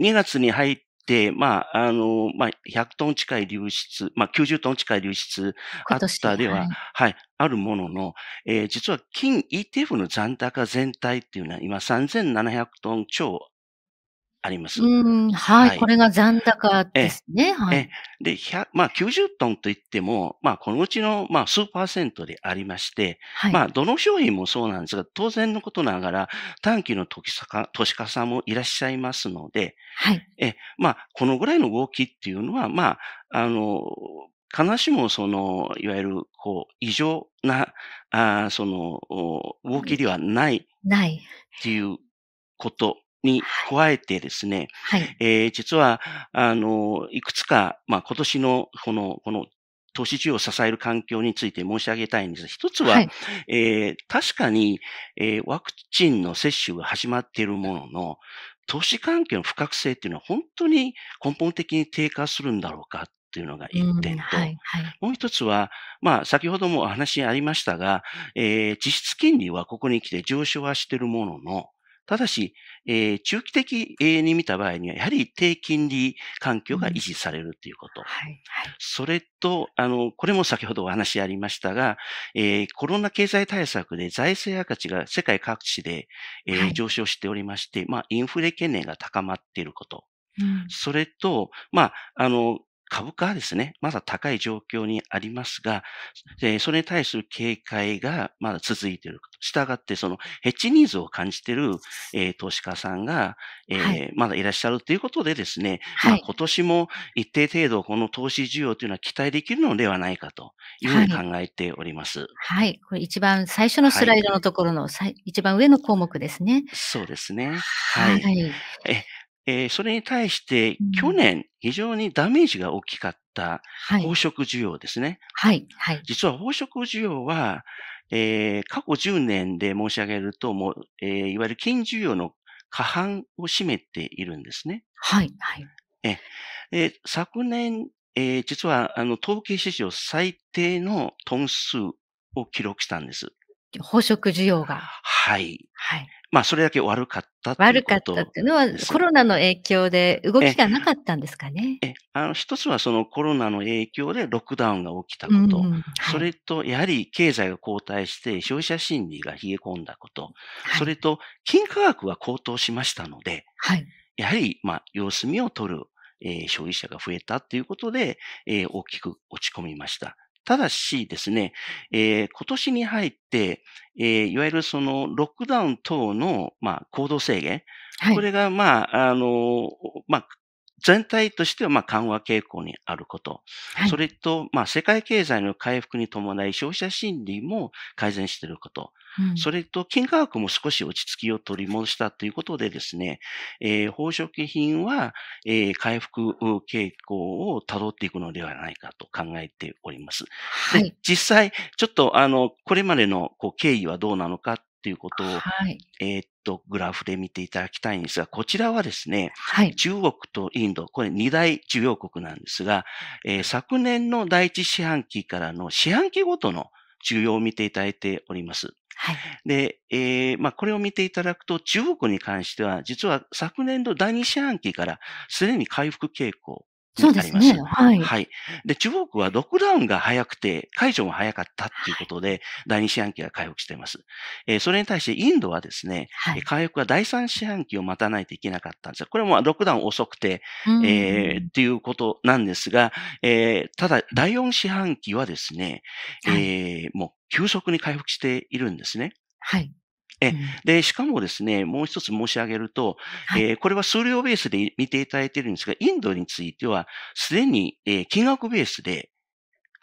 2月に入って、で、まあ、あの、まあ、100トン近い流出、まあ、90トン近い流出、あったでは、はい、はい、あるものの、えー、実は金 ETF の残高全体っていうのは今3700トン超あります。うんはい、はい、これが残高ですね。はい、で、まあ、90トンといっても、まあ、このうちの、まあ、数パーセントでありまして、はい、まあ、どの商品もそうなんですが、当然のことながら、短期の時さ都市化さんもいらっしゃいますので、はい、えまあ、このぐらいの動きっていうのは、まあ、あの、必ずしもその、いわゆる、こう、異常な、あその、動きではない。ない。っていうことに加えてですね、はいえー、実は、あの、いくつか、まあ、今年の、この、この、投資需要を支える環境について申し上げたいんです。一つは、はい、えー、確かに、えー、ワクチンの接種が始まっているものの、投資関係の不確性っていうのは本当に根本的に低下するんだろうかっていうのが一点と、うんはいはい、もう一つは、まあ、先ほどもお話ありましたが、えー、実質金利はここに来て上昇はしているものの、ただし、えー、中期的に見た場合には、やはり低金利環境が維持されるということ。うんはいはい、それと、あの、これも先ほどお話ありましたが、えー、コロナ経済対策で財政赤字が世界各地で、えー、上昇しておりまして、はい、まあ、インフレ懸念が高まっていること。うん、それと、まあ、あの、株価はですね、まだ高い状況にありますが、えー、それに対する警戒がまだ続いている。したがって、そのヘッジニーズを感じている、えー、投資家さんが、えー、はい、まだいらっしゃるということでですね、はい、まあ、今年も一定程度この投資需要というのは期待できるのではないかというふうに考えております。はい、はい、これ一番最初のスライドのところの、はい、一番上の項目ですね。そうですね。はい。ええー、それに対して、去年、非常にダメージが大きかった宝飾需要ですね。はい。はい。はい、実は宝飾需要は、えー、過去10年で申し上げると、もう、えー、いわゆる金需要の過半を占めているんですね。はい。はい。え昨年、えー、実は、あの、統計史上最低のトン数を記録したんです。宝飾需要が。はい。はい。まあ、それだけ悪かったっいうこと、ね、悪かったっていうのは、コロナの影響で動きがなかったんですかね。えあの一つはそのコロナの影響でロックダウンが起きたこと、うん、それと、やはり経済が後退して消費者心理が冷え込んだこと、はい、それと、金価格は高騰しましたので、はい、やはり、まあ、様子見を取る。えー、消費者が増えたということで、えー、大きく落ち込みました。ただしですね、えー、今年に入って、えー、いわゆるそのロックダウン等の、まあ、行動制限、はい、これが、まあ、あの、まあ、全体としてはまあ緩和傾向にあること、はい、それとまあ世界経済の回復に伴い消費者心理も改善していること、それと、金価格も少し落ち着きを取り戻したということでですね、えー、宝飾品は、えー、回復傾向をたどっていくのではないかと考えております。はい、実際、ちょっと、あの、これまでのこう経緯はどうなのかということを、はい、えっと、グラフで見ていただきたいんですが、こちらはですね、はい、中国とインド、これ二大重要国なんですが、えー、昨年の第一四半期からの四半期ごとの需要を見ていただいております。はい、で、えー、まあ、これを見ていただくと、中国に関しては、実は昨年度第2四半期からすでに回復傾向そうですね。はい。はい。で、中国はロックダウンが早くて、解除も早かったっていうことで、はい、第二四半期が回復しています。えー、それに対してインドはですね、はい、回復は第三四半期を待たないといけなかったんですよ。これもロックダウン遅くて、えー、っていうことなんですが、えー、ただ、第四四半期はですね、えー、もう急速に回復しているんですね。はい。え、で、しかもですね、もう一つ申し上げると、えー、これは数量ベースで見ていただいているんですが、インドについては、すでに、えー、金額ベースで、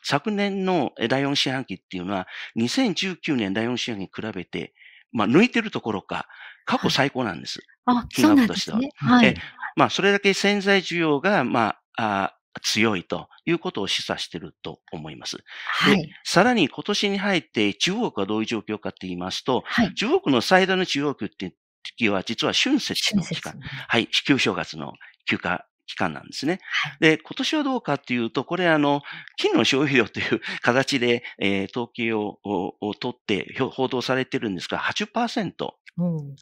昨年の第4四半期っていうのは、2019年第4四半期に比べて、まあ、抜いてるところか、過去最高なんです。はい、あ、金額としては。ね、はい。まあ、それだけ潜在需要が、まあ、あ強いということを示唆していると思います。はい、さらに今年に入って中国はどういう状況かと言いますと、はい、中国の最大の中国って時は実は春節の期間、はい、旧正月の休暇期間なんですね。で、今年はどうかっていうと、これあの、金の消費量という形で、えー、統計ををを取って報道されてるんですが、80%。うん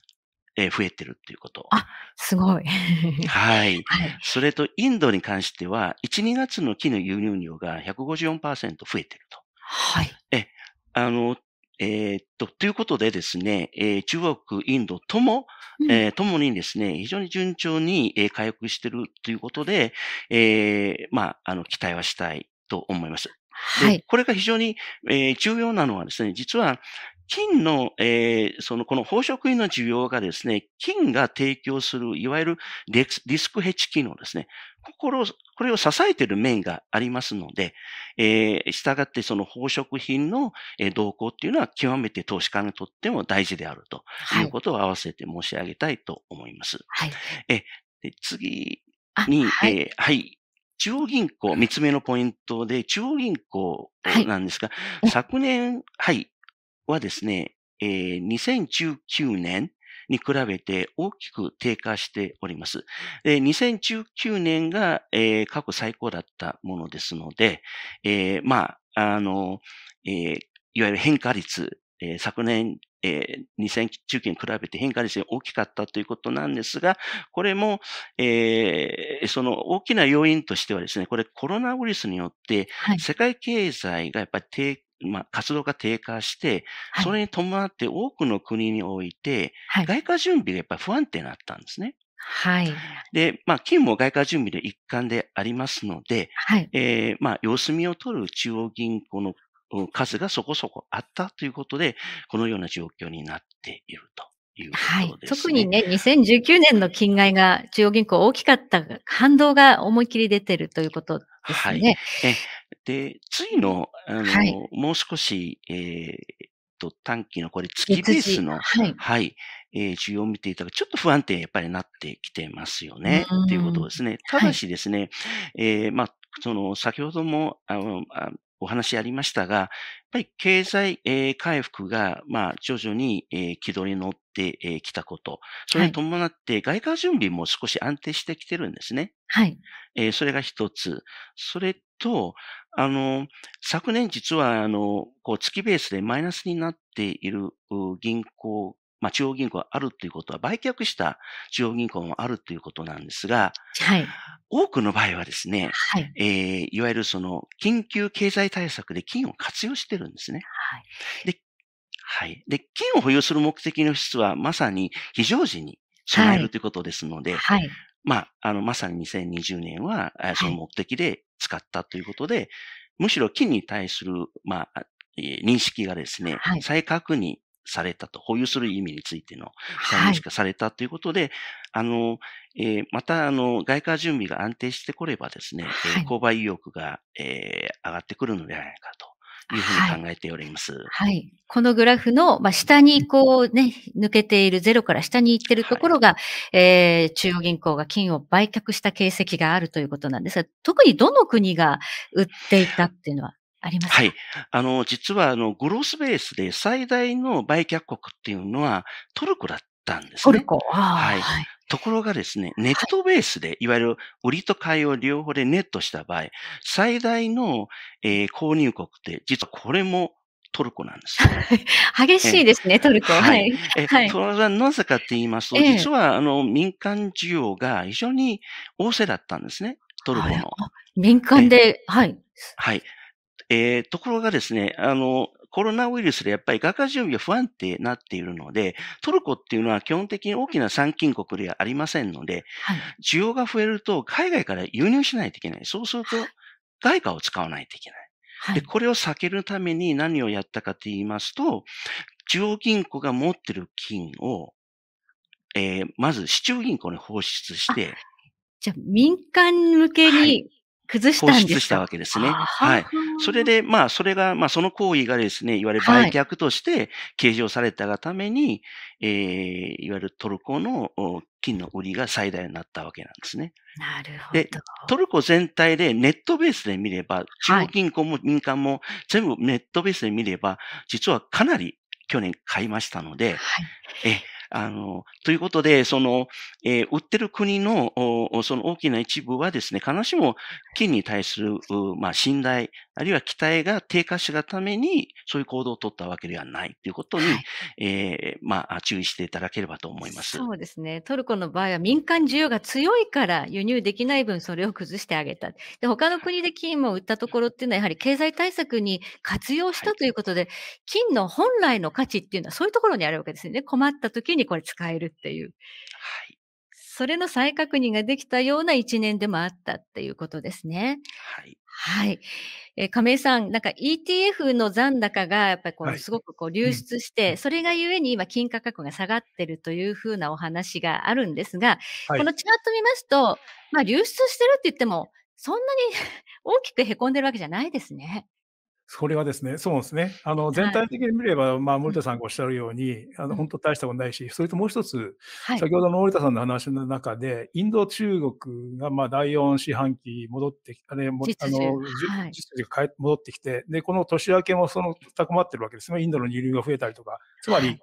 え増えてるっていうこと。あ、すごい。<laughs> <laughs> はい。それと、インドに関しては、1、2月の木の輸入量が154%増えてると。はい。え、あの、えー、っと、ということでですね、えー、中国、インドとも、えー、ともにですね、非常に順調に、えー、回復してるということで、えー、まあ、あの、期待はしたいと思います。はい。これが非常に、えー、重要なのはですね、実は、金の、えー、その、この宝飾品の需要がですね、金が提供する、いわゆるリスクヘッジ機能ですね。心、これを支えている面がありますので、えー、従ってその宝飾品の動向っていうのは極めて投資家にとっても大事であるということを合わせて申し上げたいと思います。はい。えで次に、はい、えー、はい。中央銀行、三つ目のポイントで、中央銀行なんですが、はい、昨年、はい、はですね、えー、2019年に比べて大きく低下しております。えー、2019年が、えー、過去最高だったものですので、えー、まあ、あの、えー、いわゆる変化率、えー、昨年、えー、2019年に比べて変化率が大きかったということなんですが、これも、えー、その大きな要因としてはですね、これコロナウイルスによって世界経済がやっぱり低まあ、活動が低下して、それに伴って多くの国において、外貨準備がやっぱり不安定になったんですね。はい。で、まあ、金も外貨準備の一環でありますので、はい、えー、まあ、様子見を取る中央銀行の数がそこそこあったということで、このような状況になっていると。いうこです、ね、はい。特にね、2019年の金外が中央銀行大きかった反動が思い切り出てるということですね。はい。で、次の、あの、はい、もう少し、えー、短期のこれ月ベースの、はい、はい、えー、需要を見ていただくちょっと不安定やっぱりなってきてますよね、ということですね。ただしですね、はい、えー、まあ、その、先ほども、あの、お話ありましたが、やっぱり経済、えー、回復が、まあ、徐々に、えー、軌道に乗ってき、えー、たこと、それに伴って外貨準備も少し安定してきてるんですね。はい。えー、それが一つ。それと、あの、昨年実は、あの、こう、月ベースでマイナスになっている銀行まあ、中央銀行があるということは、売却した中央銀行もあるということなんですが、はい、多くの場合はですね、はいえー、いわゆるその緊急経済対策で金を活用してるんですね。はい、ではい。で、金を保有する目的の質は、まさに非常時に備えるということですので、はい、まあ、あの、まさに2020年は、その目的で使ったということで、はい、むしろ金に対する、まあ、認識がですね、はい、再確認されたと、保有する意味についての再認識がされたということで、はい、あの、えー、また、あの、外貨準備が安定してこればですね、はい、えー、購買意欲が、えー、上がってくるのではないかと。いうふうに考えております。はい。はい、このグラフの、まあ、下にこうね、抜けているゼロから下に行っているところが、はい、えー、中央銀行が金を売却した形跡があるということなんですが、特にどの国が売っていたっていうのはありますかはい。あの、実は、あの、グロースベースで最大の売却国っていうのはトルコだったんですね。トルコ。はい。ところがですね、ネットベースで、いわゆる売りと買いを両方でネットした場合、最大の、えー、購入国って、実はこれもトルコなんです。<laughs> 激しいですね、トルコ。はい。え、これはなぜかって言いますと、実は、あの、民間需要が非常に旺盛だったんですね、トルコの。はい、民間で、はい。はい。えー、ところがですね、あの、コロナウイルスでやっぱり外貨準備が不安定になっているので、トルコっていうのは基本的に大きな産金国ではありませんので、はい、需要が増えると海外から輸入しないといけない。そうすると外貨を使わないといけない。はい、で、これを避けるために何をやったかと言いますと、中央銀行が持ってる金を、えー、まず市中銀行に放出して、じゃあ民間向けに崩した放出したわけですね。はい。それで、まあ、それが、まあ、その行為がですね、いわゆる売却として計上されたがために、はい、えー、いわゆるトルコの金の売りが最大になったわけなんですね。なるほど。で、トルコ全体でネットベースで見れば、中央銀行も民間も全部ネットベースで見れば、実はかなり去年買いましたので、はい、えあの、ということで、その、えー、売ってる国の、その大きな一部はですね、必ずしも金に対する、まあ、信頼、あるいは期待が低下したために、そういう行動を取ったわけではないということに、はい、えー、まあ、注意していただければと思います。そうですね。トルコの場合は民間需要が強いから輸入できない分、それを崩してあげた。で、他の国で金も売ったところっていうのは、やはり経済対策に活用したということで、はい、金の本来の価値っていうのは、そういうところにあるわけですよね。困った時にこれ使えるっていう。はい。それの再確認ができたような一年でもあったっていうことですね。はい。はい。えー、亀井さん、なんか ETF の残高がやっぱりこう、すごくこう流出して、はいうん、それがゆえに今金価格が下がってるというふうなお話があるんですが、はい、このチャート見ますと、まあ流出してるって言っても、そんなに <laughs> 大きく凹んでるわけじゃないですね。それはですね、そうですね。あの、全体的に見れば、はい、まあ、森田さんがおっしゃるように、あの、本当大したことないし、それともう一つ、はい、先ほどの森田さんの話の中で、インド中国が、まあ、第四四半期戻ってき、あれ、もあの、実績が戻ってきて、で、この年明けもその、高まってるわけですね。インドの二流が増えたりとか。つまり、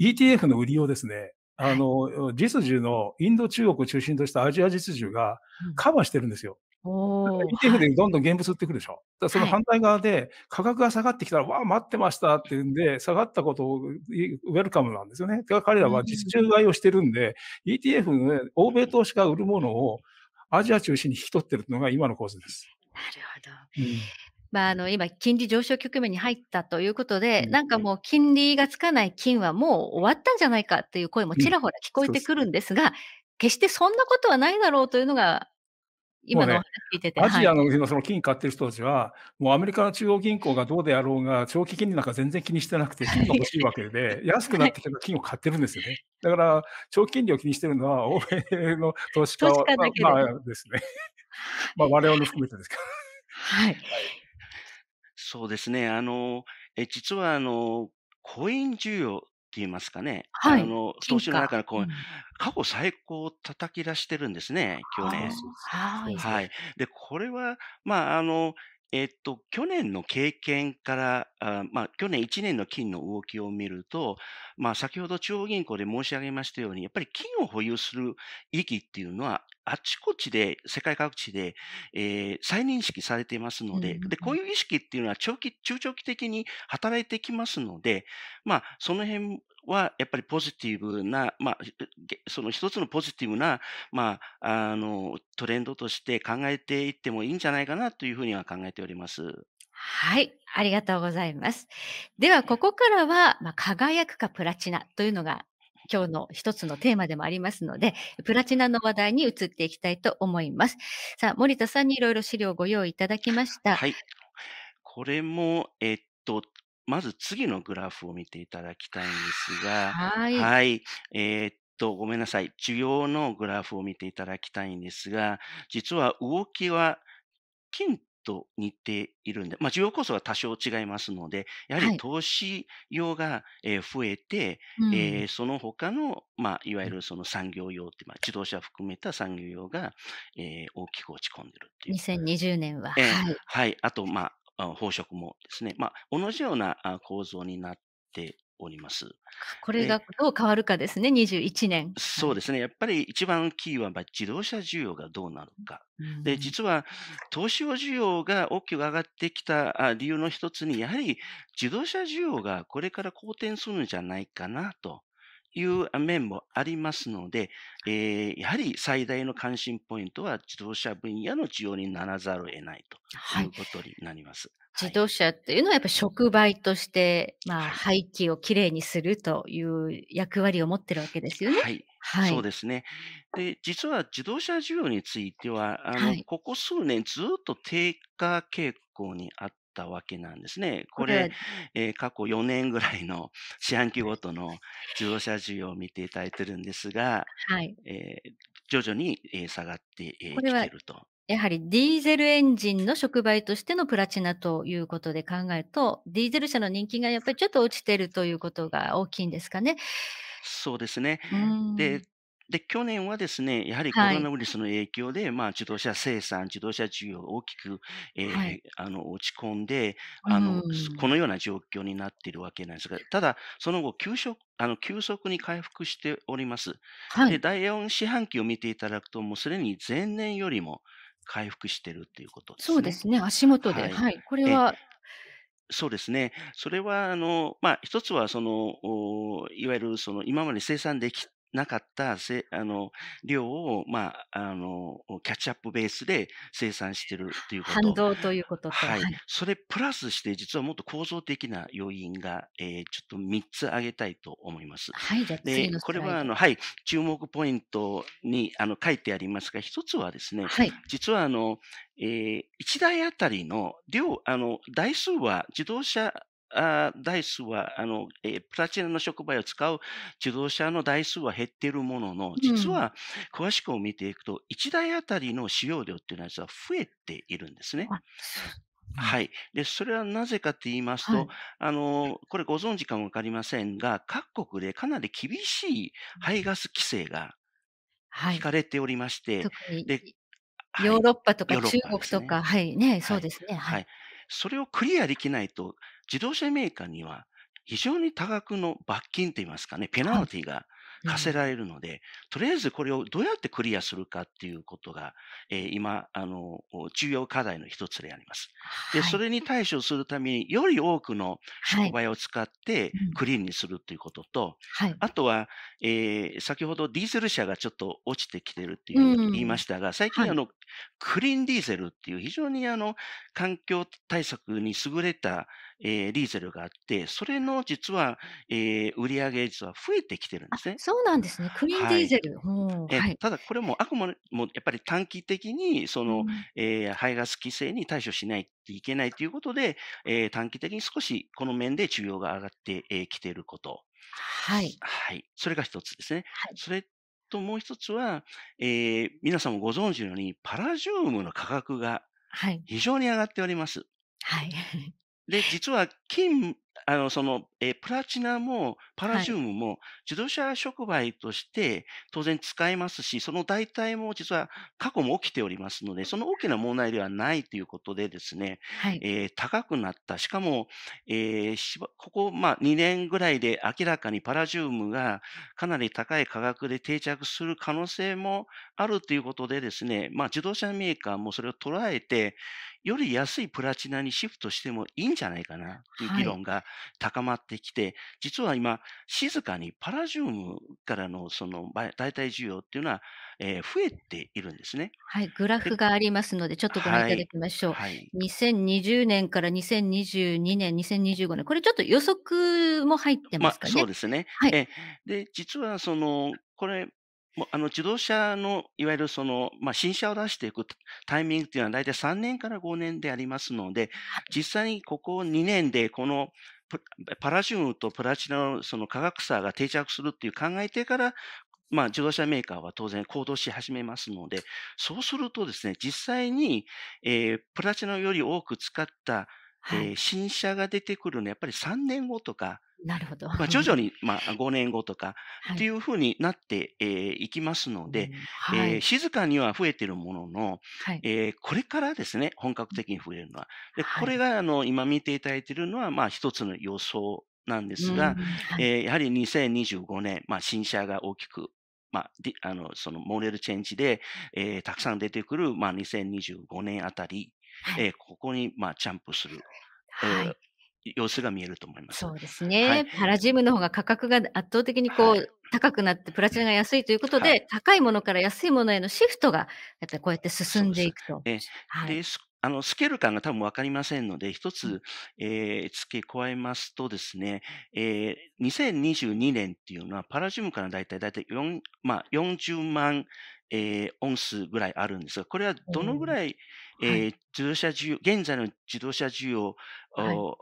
ETF の売りをですね、あの、実需のインド中国を中心としたアジア実需がカバーしてるんですよ。お ETF でどんどん現物売ってくるでしょ。だその反対側で価格が下がってきたら、はい、わあ、待ってましたって言うんで、下がったことをウェルカムなんですよね。てか彼らは実中買いをしてるんで、うん、ETF の、ね、欧米投資家が売るものをアジア中心に引き取ってるのが今の構図です。なるほど。うんまあ、あの今、金利上昇局面に入ったということで、なんかもう金利がつかない金はもう終わったんじゃないかという声もちらほら聞こえてくるんですが、決してそんなことはないだろうというのが今の聞いてて。ね、アジアのその金買ってる人たちは、もうアメリカの中央銀行がどうであろうが、長期金利なんか全然気にしてなくて、金が欲しいわけで、<laughs> 安くなってきたら金を買ってるんですよね。だから、長期金利を気にしてるのは、欧米の投資家は、まあ、まあ、ですね。まあ、我々も含めてですけど。はい。そうですね。あの、え実は、あの、コイン需要って言いますかね、はい、あの投資の中のこう、うん、過去最高を叩き出してるんですね、去年。はい、はい、で、これは、まあ、あの、えっと、去年の経験から、あまあ、去年1年の金の動きを見ると、まあ、先ほど中央銀行で申し上げましたように、やっぱり金を保有する意義っていうのは、あちこちで、世界各地で、えー、再認識されていますので、で、こういう意識っていうのは長期、中長期的に働いてきますので、まあ、その辺、はやっぱりポジティブな、まあ、その一つのポジティブな、まあ、あのトレンドとして考えていってもいいんじゃないかなというふうには考えております。はい、ありがとうございます。では、ここからは、まあ、輝くかプラチナというのが今日の一つのテーマでもありますので、プラチナの話題に移っていきたいと思います。さあ、森田さんにいろいろ資料をご用意いただきました。はい。これも、えっと、まず次のグラフを見ていただきたいんですが、はい。はい、えー、っと、ごめんなさい。需要のグラフを見ていただきたいんですが、実は動きは金と似ているんで、まあ、需要構想は多少違いますので、やはり投資用が、え増えて、えー、その他の、まあ、いわゆるその産業用って、まあ、自動車含めた産業用が、えー、大きく落ち込んでるっていう。2020年は。えー、はい。あと、まあ、宝飾もですね、まあ、同じような構造になっております。これがどう変わるかですね、21年。そうですね、やっぱり一番キーは自動車需要がどうなるか。うん、で、実は投資用需要が大きく上がってきた理由の一つに、やはり自動車需要がこれから好転するんじゃないかなと。いう面もありますので、えー、やはり最大の関心ポイントは自動車分野の需要にならざるを得ないということになります。はい、自動車っていうのはやっぱ触媒として、まあ、廃棄をきれいにするという役割を持ってるわけですよね。はい、はい、そうですね。で、実は自動車需要については、あの、はい、ここ数年ずっと低下傾向にあったわけなんですね。これ、えー、過去4年ぐらいの四半期ごとの自動車需要を見ていただいてるんですが、はいえー、徐々に、えー、下がってき、えー、てると。やはりディーゼルエンジンの触媒としてのプラチナということで考えると、ディーゼル車の人気がやっぱりちょっと落ちてるということが大きいんですかね。そうですね。で、で、去年はですね、やはりコロナウイルスの影響で、まあ、自動車生産、自動車需要大きく、えはい。あの落ち込んであの、すこのような状況になっているわけなんですが、ただ、その後急速、あの急速に回復しております。はいで、第4四半期を見ていただくと、もうすでに前年よりも回復しているということでそうですね。足元で。はい。はい。これは、そうですね。それは、あの、まあ、一つは、その、おいわゆる、その、今まで生産できなかったせあの量を、まあ、あのキャッチアップベースで生産してるっていうこと反動ということと、はい、それプラスして実はもっと構造的な要因が、えー、ちょっと3つ挙げたいと思います。はい、でこれはあの、はい、注目ポイントにあの書いてありますが1つはですね、はい、実はあの、えー、1台あたりの量あの台数は自動車あ台数は、あの、えー、プラチナの触媒を使う自動車の台数は減っているものの、実は詳しく見ていくと、1台あたりの使用量っていうのは実は増えているんですね。はい。で、それはなぜかと言いますと、はい、あの、これご存知かもわかりませんが、各国でかなり厳しい排ガス規制が引かれておりまして、はい、で、ヨーロッパとか中国とか、ね、はい、ね、そうですね。はい、はい、それをクリアできないと、自動車メーカーには非常に多額の罰金といいますかね、ペナルティが課せられるので、はいうん、とりあえずこれをどうやってクリアするかっていうことが、えー、今、あの、重要課題の一つであります。で、はい、それに対処するために、より多くの商売を使ってクリーンにするということと、はい、あとは、えー、先ほどディーゼル車がちょっと落ちてきてるっていう言いましたが、最近あの、クリーンディーゼルっていう非常にあの、環境対策に優れた、えー、リーゼルがあって、それの実は、えー、売り上げ実は増えてきてるんですね。そうなんですね。クリーンディーゼル。えただこれもあくまでもやっぱり短期的にその、うん、えー、排ガス規制に対処しないといけないということで、えー、短期的に少しこの面で需要が上がってき、えー、来ていること。はい。はい。それが一つですね。はい、それともう一つは、えー、皆さんもご存知のように、パラジウムの価格が非常に上がっております。はい。はいで、実は。金、あの、その、えー、プラチナもパラジウムも自動車触媒として当然使えますし、その代替も実は過去も起きておりますので、その大きな問題ではないということでですね、はい。えー高くなった。しかも、えーしばここ、まあ、2年ぐらいで明らかにパラジウムがかなり高い価格で定着する可能性もあるということでですね、まあ、自動車メーカーもそれを捉えて、より安いプラチナにシフトしてもいいんじゃないかなという議論が高まってきて、はい、実は今、静かにパラジウムからのその代替需要っていうのは、えー、増えているんですね。はい、グラフがありますので、ちょっとご覧いただきましょう。はい、2020年から2022年、2025年、これちょっと予測も入ってますかね。まあ、そうですね。はい、えで、実はその、これ、あの自動車のいわゆるその、まあ、新車を出していくタイミングというのは大体3年から5年でありますので、実際にここ2年でこのパラジウムとプラチナのその価格差が定着するという考えてから、まあ、自動車メーカーは当然行動し始めますので、そうするとですね、実際に、えー、プラチナより多く使った、えー、新車が出てくるのはやっぱり3年後とか、なるほど。まあ、徐々に、まあ、5年後とかってい。うふうになって、えーいきますのうで、えー静かには増えてるものの、はい。えーこれからですね、本格的に増えるのは。で、これが、あの、今見ていただいているのは、まあ、一つの予想なんですが、ん、はい。えーやはり2025年、まあ、新車が大きく、まあ、であの、そのモデルチェンジで、えーたくさん出てくる、まあ、2025年あたり、はえーここに、まあ、ジャンプする。はい。様子が見えると思います。そうですね。はい、パラジウムの方が価格が圧倒的にこう、はい、高くなってプラチナが安いということで、はい、高いものから安いものへのシフトがやっぱりこうやって進んでいくと。あのスケール感が多分分かりませんので、一つ、えー、付け加えますとですね、えー、2022年っていうのはパラジウムから大体たい4、まあ、40万、えー、オンスぐらいあるんですが、これはどのぐらい、えー自動車需要、現在の自動車需要、は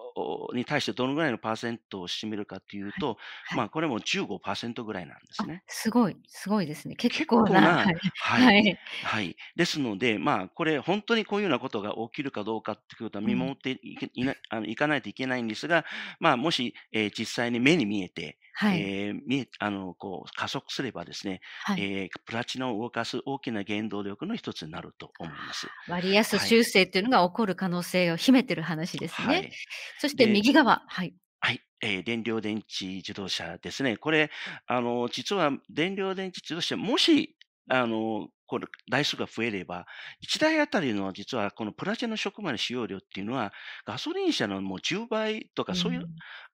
い、に対してどのぐらいのパーセントを占めるかというと、はい、まあ、これも15%ぐらいなんですね。すごい、すごいですね。結構な。はい、はいですので、まあ、これ、本当にこういうようなことが起きるかどうかということは見守っていけ、いなあのいかないといけないんですが、まあ、もし、えー、実際に目に見えて、はい、えー、あのこう加速すればですね、はい、えー、プラチナを動かす大きな原動力の一つになると思います。割安修正というのが起こる可能性を秘めてる話ですね。はい、そして右側。はい。はい。えー、電量電池自動車ですね。これ、あの、実は電量電池自動車、もし、あの、これ、台数が増えれば、1台あたりの実はこのプラチナの触媒の使用量っていうのは、ガソリン車のもう10倍とか、そういう、うん、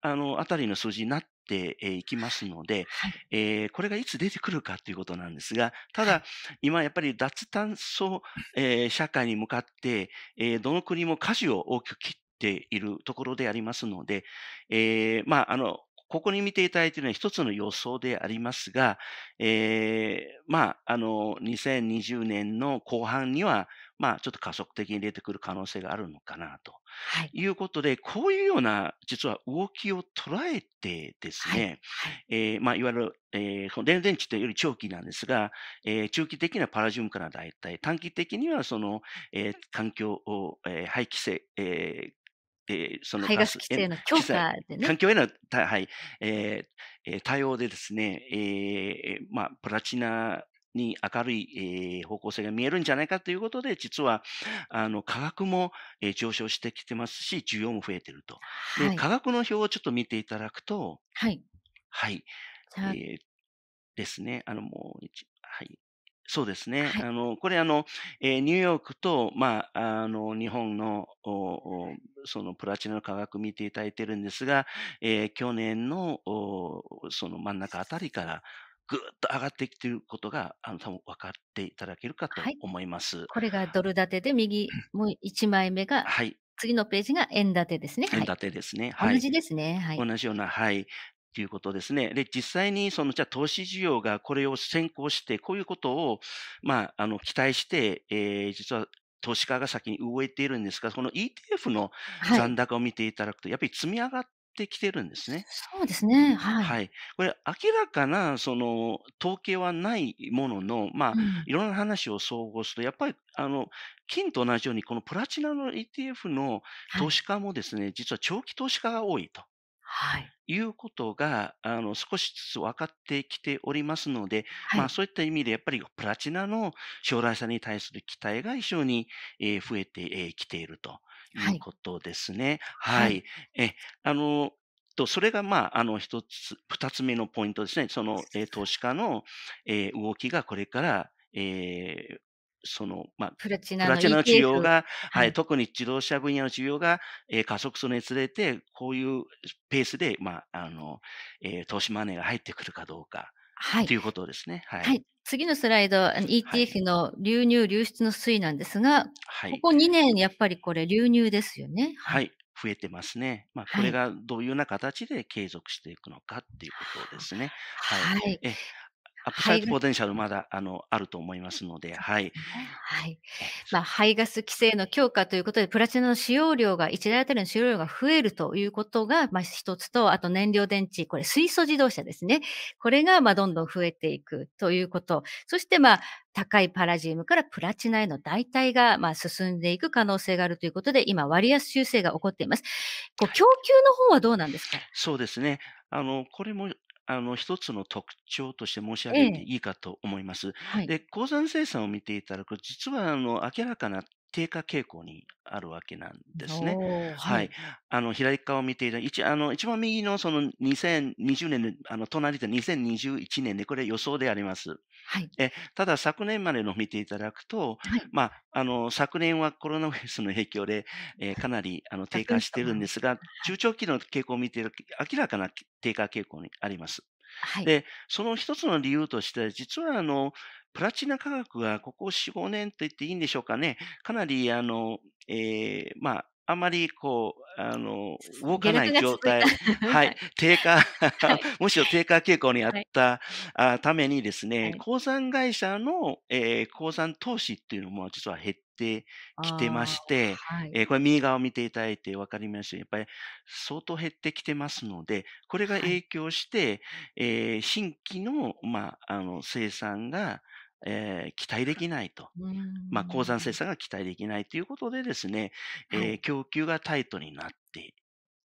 あの、あたりの数字になって、いきますので、はい、えー、これがいつ出てくるかということなんですが、ただ、はい、今やっぱり脱炭素、えー、社会に向かって、えー、どの国も舵を大きく切っているところでありますので、えまあ、あの、ここに見ていただいているのは一つの予想でありますが、えー、まあ、あの、2020年の後半には、まあ、ちょっと加速的に出てくる可能性があるのかなと。はい、いうことで、こういうような実は動きを捉えてですね、はいえーまあ、いわゆる、えー、電電池というより長期なんですが、えー、中期的にはパラジウムから大体、短期的にはその、えー、環境を、えー、排気性、えー、えー、その排ガス規制の強化でね。環境への、はいえー、対応でですね、えーまあ、プラチナに明るい、えー、方向性が見えるんじゃないかということで、実は、あの、価格も、えー、上昇してきてますし、需要も増えてると。はい、で、価格の表をちょっと見ていただくと、はい。はい。えー、ですね。あの、もう、そうですね。はい。あの、これあの、えーニューヨークと、まあ、あの、日本の、おおそのプラチナの価格見ていただいてるんですが、えー去年の、おその真ん中あたりから、ぐーっと上がってきていることが、あの、多分分かっていただけるかと思います。これがドル建てで、右、もう1枚目が、はい。次のページが円建てですね。円はて同じですね。はい。同じような、はい。ということですね。で、実際にその、じゃあ投資需要がこれを先行して、こういうことを、まあ、あの、期待して、えー、実は投資家が先に動いているんですが、この ETF の残高を見ていただくと、やっぱり積み上がってきてるんですね。そうですね。はい。はい、これ、明らかな、その、統計はないものの、まあ、うん、いろんな話を総合すると、やっぱり、あの、金と同じように、このプラチナの ETF の投資家もですね、はい、実は長期投資家が多いと。はい。いうことが、あの、少しずつ分かってきておりますので、はまあそういった意味でやっぱりプラチナの将来者に対する期待が非常に、えー増えて、えーきているということですね。ははい。え、あの、それが、まあ、あの、一つ、二つ目のポイントですね。その、えー投資家の、えー動きがこれから、えーその、まあ、プラチナの需要が、はい、はい、特に自動車分野の需要が、えー、加速するにつれて、こういうペースで、まあ、あの、えー、投資マネーが入ってくるかどうか、はい、ということですね。はい。はい、次のスライド、ETF の流入、流出の推移なんですが、はい、ここ2年、やっぱりこれ、流入ですよね。はい。増えてますね。まあ、これがどういうような形で継続していくのかっていうことですね。はい。はい、えアップサイドポテンシャルまだあのあると思いますので、はい。はい。まあ、排ガス規制の強化ということで、プラチナの使用量が、1台当たりの使用量が増えるということが、まあ、一つと、あと燃料電池、これ水素自動車ですね。これが、まあ、どんどん増えていくということ。そして、まあ、高いパラジウムからプラチナへの代替が、まあ、進んでいく可能性があるということで、今、割安修正が起こっています。こう供給の方はどうなんですか、はい、そうですね。あの、これもあの、一つの特徴として申し上げていいかと思います。はい。で、鉱山生産を見ていただく実はあの、明らかな低下傾向にあるわけなんですね。はい。あの、左側を見ていた、一、あの、一番右のその2020年あの、隣で2021年で、これ予想であります。はい。え、ただ昨年までの見ていただくと、はい、まあ、あの、昨年はコロナウイルスの影響で、えー、かなり、あの、低下しているんですが、中長期の傾向を見ている、と明らかな低下傾向にあります。はい、で、その一つの理由として、実はあの、プラチナ価格がここ4、5年と言っていいんでしょうかね。かなり、あの、えー、まあ、あまりこう、あの、動かない状態、<laughs> はい、低下、む <laughs> しろ低下傾向にあった、はい、ためにですね、はい、鉱山会社の、えー、鉱山投資っていうのも実は減ってきてまして、はい、えー、これ右側を見ていただいて分かりますやっぱり相当減ってきてますので、これが影響して、はい、えー、新規の,、まあ、あの生産が、えー、期待できないと、まあ、鉱山生産が期待できないということでですね、えー、供給がタイトになって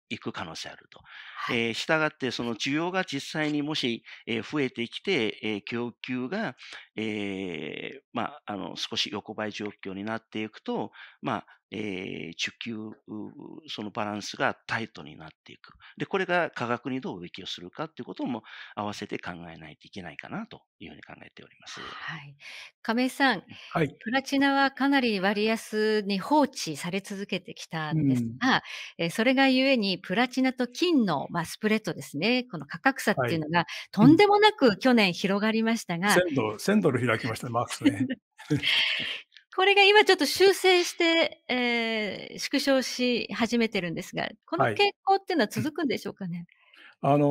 いく可能性あると。はい、えー、したがって、その需要が実際にもし、えー、増えてきて、えー、供給が、えー、まあ、あの、少し横ばい状況になっていくと、まあ、えー、地球、そのバランスがタイトになっていく。で、これが科学にどう影響するかということも合わせて考えないといけないかなというふうに考えております。はい。亀井さん、はい、プラチナはかなり割安に放置され続けてきたんですが、うん、それがゆえにプラチナと金の、まあ、スプレッドですね、この価格差っていうのが、はい、とんでもなく去年広がりましたが、1000ドル、1000ドル開きました、マックスね。<laughs> これが今ちょっと修正して、えー、縮小し始めてるんですが、この傾向っていうのは続くんでしょうかね。はい、あの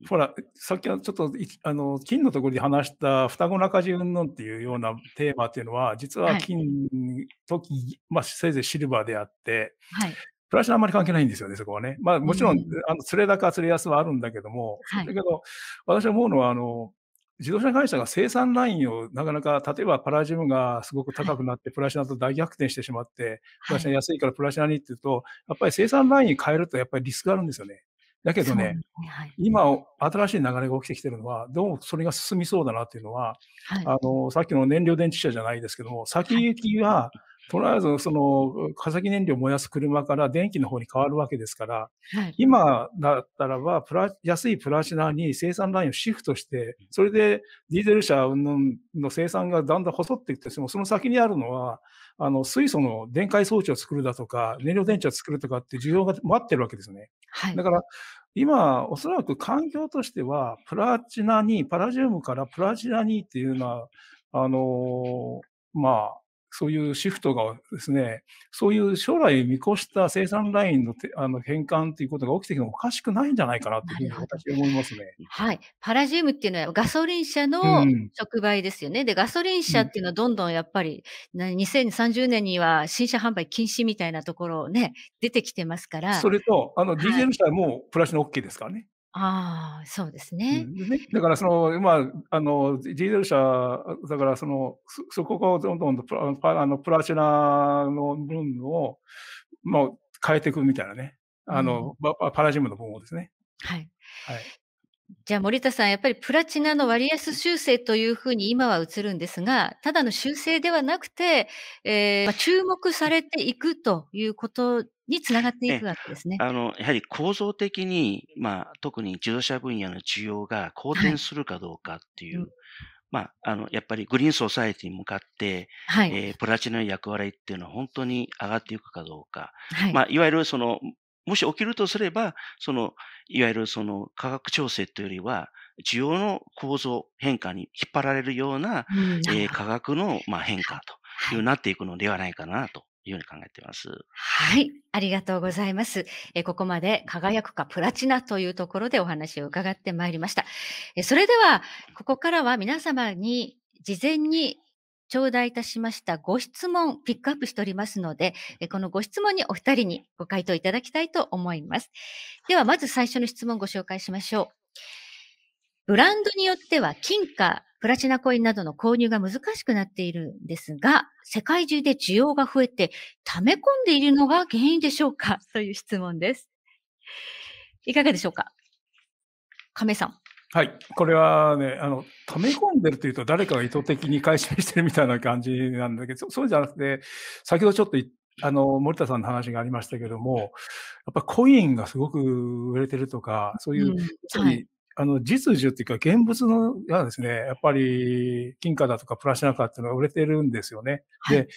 ー、ほら、さっきはちょっと、あの、金のところで話した双子中地云々っていうようなテーマっていうのは、実は金時、はい、まあ、せいぜいシルバーであって、はい、プラスあんまり関係ないんですよね、そこはね。まあ、もちろん、うん、あの、釣れ高、釣れ安はあるんだけども、はい、だけど、私は思うのは、あの、自動車会社が生産ラインをなかなか、例えばパラジウムがすごく高くなって、プラチナと大逆転してしまって、プラチナ安いからプラチナにっていうと、やっぱり生産ラインに変えるとやっぱりリスクがあるんですよね。だけどね、はい、今、新しい流れが起きてきてるのは、どうもそれが進みそうだなっていうのは、はい、あの、さっきの燃料電池車じゃないですけども、先行きは、はいとりあえず、その、化石燃料を燃やす車から電気の方に変わるわけですから、はい、今だったらば、プラ、安いプラチナに生産ラインをシフトして、それでディーゼル車の生産がだんだん細っていって、その先にあるのは、あの、水素の電解装置を作るだとか、燃料電池を作るとかって需要が待ってるわけですね。はい、だから、今、おそらく環境としては、プラチナに、パラジウムからプラチナにっていうのは、あのー、まあ、そういうシフトがですね、そういう将来見越した生産ラインのあの変換ということが起きてきてもおかしくないんじゃないかなというふうに私は思いますね。はい。パラジウムっていうのはガソリン車の触媒ですよね。うん、で、ガソリン車っていうのはどんどんやっぱり、うん、2030年には新車販売禁止みたいなところね、出てきてますから。それと、あの、ディーゼル車もプラスの OK ですからね。ああ、そうですね。ねだからその、まあ、あの、自ル車、だからその、そこがどんどんプラあのプラチナの分を、まあ、変えていくみたいなね。あの、うん、パラジムの分をですね。はい。はい。じゃあ森田さん、やっぱりプラチナの割安修正というふうに今は映るんですが、ただの修正ではなくて、えー、注目されていくということにつながっていくわけですね。あの、やはり構造的に、まあ、特に自動車分野の需要が好転するかどうかっていうまあ、の、やっぱりグリーンソーサエティに向かって、はい。えープラチナの役割っていうのは本当に上がっていくかどうか。はい。まあ、いわゆるその、もし起きるとすれば、その、いわゆるその価格調整というよりは、需要の構造変化に引っ張られるような、うん、えー価格の、まあ、変化というなっていくのではないかなというふうに考えています。はい、ありがとうございます。えここまで輝くかプラチナというところでお話を伺ってまいりました。えそれでは、ここからは皆様に事前に頂戴いたしましたご質問ピックアップしておりますので、このご質問にお二人にご回答いただきたいと思います。では、まず最初の質問をご紹介しましょう。ブランドによっては金貨プラチナコインなどの購入が難しくなっているんですが、世界中で需要が増えて、溜め込んでいるのが原因でしょうかという質問です。いかがでしょうか亀さん。はい、これはね、あの、溜め込んでるというと、誰かが意図的に買い占してるみたいな感じなんだけど、そうじゃなくて、先ほどちょっとあの、森田さんの話がありましたけども、やっぱコインがすごく売れてるとか、そういう、うんはい、あの、実需っていうか、現物のがですね、やっぱり、金貨だとかプラチナ貨っていうのが売れてるんですよね。はい、で、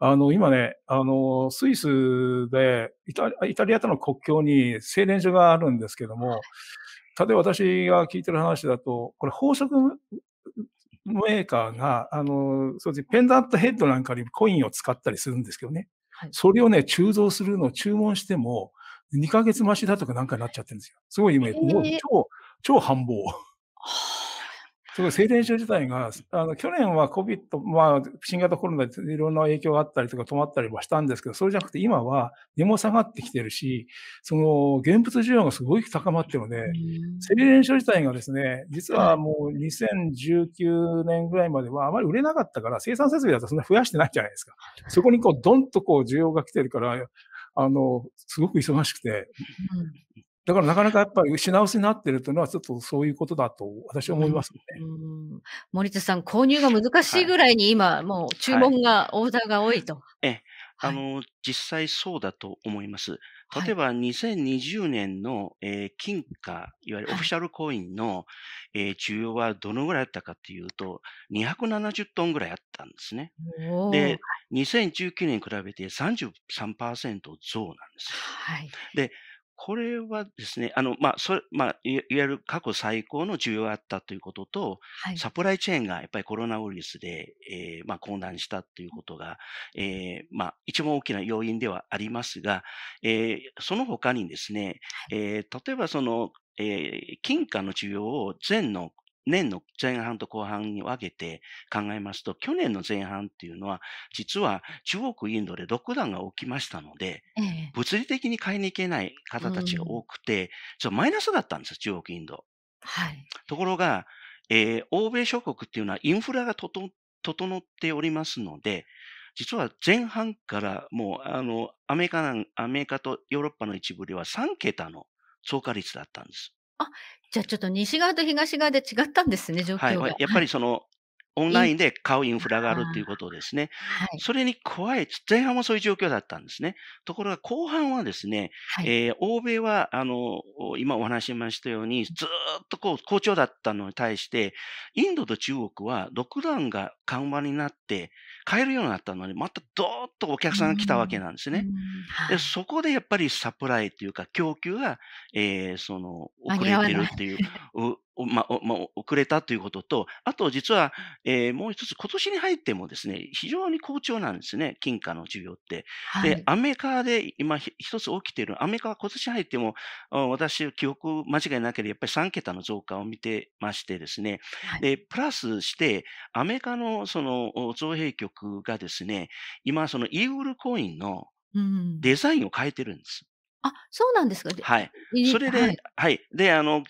あの、今ね、あの、スイスでイタ、イタリアとの国境に製錬所があるんですけども、例えば私が聞いてる話だと、これ、宝飾メーカーが、あの、そうですね、ペンダントヘッドなんかにコインを使ったりするんですけどね。はい、それをね、鋳造するのを注文しても、2ヶ月増しだとかなんかになっちゃってるんですよ。すごい夢、えー、もう超超繁忙。すごい、製電所自体が、あの、去年は COVID、まあ、新型コロナでいろんな影響があったりとか止まったりはしたんですけど、それじゃなくて今は値も下がってきてるし、その、現物需要がすごい高まってるので、製電所自体がですね、実はもう2019年ぐらいまではあまり売れなかったから、生産設備だとそんな増やしてないじゃないですか。そこにこう、どんとこう、需要が来てるから、あの、すごく忙しくて、だからなかなかやっぱり品薄になってるというのは、ちょっとそういうことだと私は思いますね、森田さん、購入が難しいぐらいに今、もう注文が、はい、オーダーが多いと。えあの、はい、実際そうだと思います。例えば2020年の、えー、金貨、いわゆるオフィシャルコインの、えー、需要はどのぐらいあったかというと、270トンぐらいあったんですね。で、2019年に比べて33%増なんです。はい、でこれはですね、あの、まあ、それ、まあ、いわゆる過去最高の需要があったということと、はい、サプライチェーンがやっぱりコロナウイルスで、えー、まあ、混乱したということが、えー、まあ、一番大きな要因ではありますが、えー、その他にですね、えー、例えばその、えー、金貨の需要を全の年の前半と後半に分けて考えますと、去年の前半っていうのは、実は中国、インドでロックダウンが起きましたので、ええ、物理的に買いに行けない方たちが多くて、うん、マイナスだったんですよ、中国、インド。はい、ところが、えー、欧米諸国っていうのはインフラが整っておりますので、実は前半からもうあのアメリカアメリカとヨーロッパの一部では3桁の増加率だったんです。あ、じゃあちょっと西側と東側で違ったんですね、状況が。はい、やっぱりその、オンラインで買うインフラがあるということですね。はい、それに加え、前半はそういう状況だったんですね。ところが後半はですね、はい、えー、欧米は、あの、今お話しましたように、ずっとこう、好調だったのに対して、インドと中国は、ロックダウンが緩和になって、買えるようになったのに、またどーっとお客さんが来たわけなんですね。でそこでやっぱりサプライというか、供給が、えー、その遅れてるっていうまま遅れたということと、あと実は、えー、もう一つ、今年に入ってもですね、非常に好調なんですね、金貨の需要って。はい、で、アメリカで今一つ起きている、アメリカは今年入っても、私、記憶間違いなければ、やっぱり3桁の増加を見てましてですね、はい、で、プラスして、アメリカのその造幣局がですね、今、そのイーグルコインのデザインを変えてるんです。うんあ、そうなんですか。はい。それで、はい、はい、で、あの、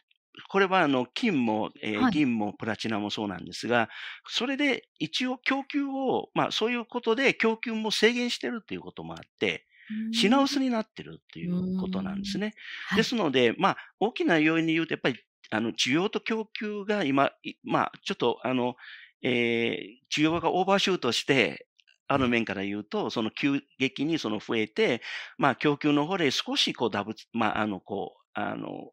これはあの金も、えー、銀もプラチナもそうなんですが、それで一応供給を、まあそういうことで供給も制限してるっていうこともあって、品薄になってるっていうことなんですね。ですので、まあ大きな要因で言うと、やっぱりあの需要と供給が今、まあちょっとあの、えー需要がオーバーシュートして、ある面から言うと、その急激にその増えて、まあ供給の方で少しこうダブまああのこあの、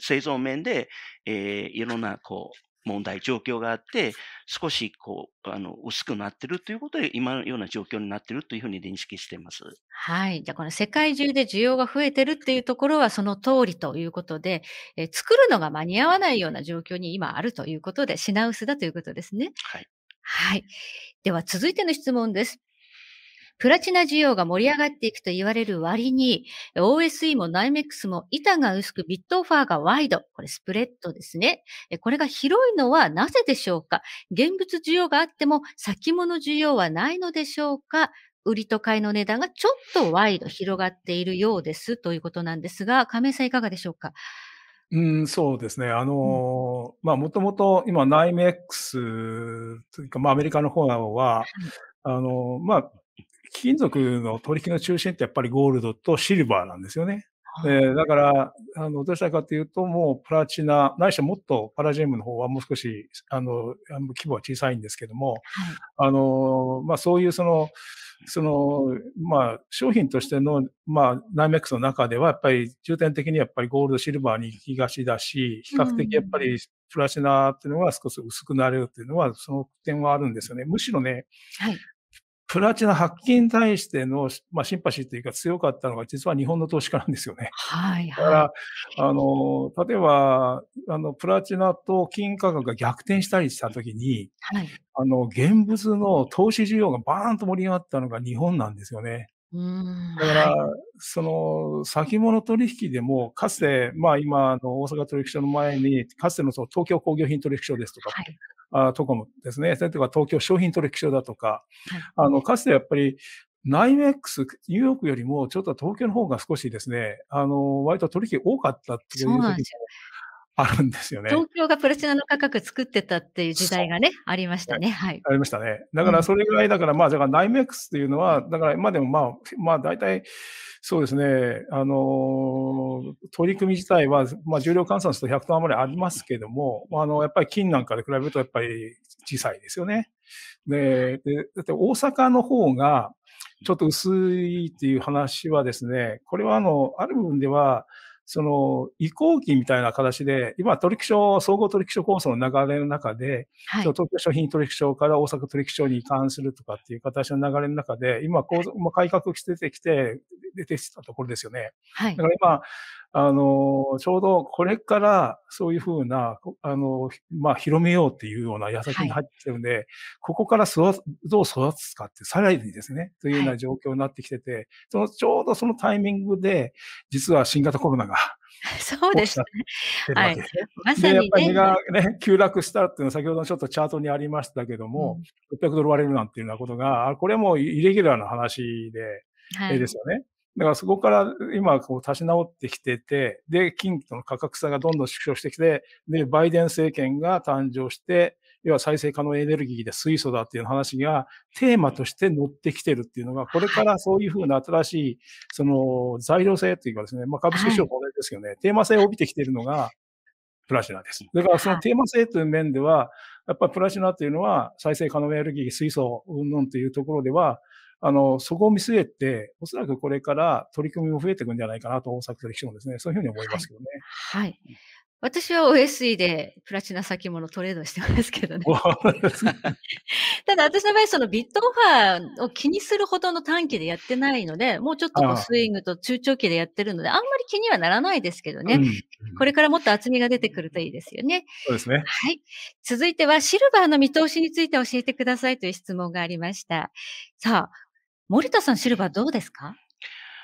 製造面で、えー、いろんな、こう、問題、状況があって、少し、こう、あの、薄くなってるということで、今のような状況になってるというふうに認識しています。はい。じゃこの世界中で需要が増えてるっていうところは、その通りということで、えー、作るのが間に合わないような状況に今あるということで、品薄だということですね。はい。はい。では、続いての質問です。プラチナ需要が盛り上がっていくと言われる割に、OSE も n メ m e x も板が薄くビットオファーがワイド。これスプレッドですね。これが広いのはなぜでしょうか現物需要があっても先物需要はないのでしょうか売りと買いの値段がちょっとワイド広がっているようですということなんですが、亀井さんいかがでしょうかうん、そうですね。あのー、まあ、もともと今、ナイメックスというか、まあ、アメリカの方は、あのー、まあ、金属の取引の中心ってやっぱりゴールドとシルバーなんですよね。えー、だから、あの、どうしたかというと、もうプラチナ、ないしはもっとパラジウムの方はもう少し、あの、規模は小さいんですけども、はい、あの、まあ、そういうその、その、まあ、商品としての、まあ、ナイメックスの中では、やっぱり重点的にやっぱりゴールド、シルバーに行きがちだし、比較的やっぱりプラチナっていうのが少し薄くなれるっていうのは、その点はあるんですよね。むしろね、はい、プラチナ発金に対しての、まあ、シンパシーというか強かったのが、実は日本の投資家なんですよね。はい、はい。だから、あの、例えば、あの、プラチナと金価格が逆転したりしたときに、はい。あの、現物の投資需要がバーンと盛り上がったのが日本なんですよね。だから、その、先物取引でも、かつて、まあ今、の大阪取引所の前に、かつてのその東京工業品取引所ですとか、はい、あとかもですね、例えば東京商品取引所だとか、あの、かつてやっぱり、ナイメックス、ニューヨークよりも、ちょっと東京の方が少しですね、あの、割と取引多かったっていうあるんですよね。東京がプラチナの価格作ってたっていう時代がね、ありましたね。はい。ありましたね。だからそれぐらい、だから、まあ、だからイメックスっていうのは、だから今でもまあ、まあ大体、そうですね、あの取り組み自体は、まあ、重量換算すると100トン余りありますけども、あの、やっぱり金なんかで比べるとやっぱり小さいですよね。で、でだって大阪の方がちょっと薄いっていう話はですね、これはあの、ある部分では、その移行期みたいな形で、今取引所、総合取引所構想の流れの中で、はい、東京商品取引所から大阪取引所に移管するとかっていう形の流れの中で、今、構造、改革してきて、出てきたところですよね。はい、だから今、あの、ちょうどこれからそういうふうな、あの、まあ、広めようっていうような矢先に入ってるんで、はい、ここから育どう育つかって、さらにですね、というような状況になってきてて、はい、そのちょうどそのタイミングで、実は新型コロナが、<laughs> そうですね。はい。まさに、ね、やっぱりがね、急落したっていうのは先ほどちょっとチャートにありましたけども、うん、600ドル割れるなんていうようなことが、これもイレギュラーな話で、はい、ですよね。だからそこから今こう立ち直ってきてて、で、金との価格差がどんどん縮小してきて、で、バイデン政権が誕生して、要は再生可能エネルギーで水素だっていう話がテーマとして乗ってきてるっていうのが、これからそういうふうな新しい、その材料性っていうかですね、まあ株式市場も同じですよね、テーマ性を帯びてきてるのが、プラチナです。だからそのテーマ性という面では、やっぱプラチナというのは再生可能エネルギー、水素、うんぬんというところでは、あの、そこを見据えて、おそらくこれから取り組みも増えていくんじゃないかなと、大崎歴史もですね、そういうふうに思いますけどね。はい、はい私は OSE でプラチナ先物トレードしてますけどね。<laughs> ただ私の場合、そのビットオファーを気にするほどの短期でやってないので、もうちょっとスイングと中長期でやってるので、あんまり気にはならないですけどね、うん、これからもっと厚みが出てくるといいですよね。そうですね。はい。続いてはシルバーの見通しについて教えてくださいという質問がありました。さあ、森田さん、シルバーどうですか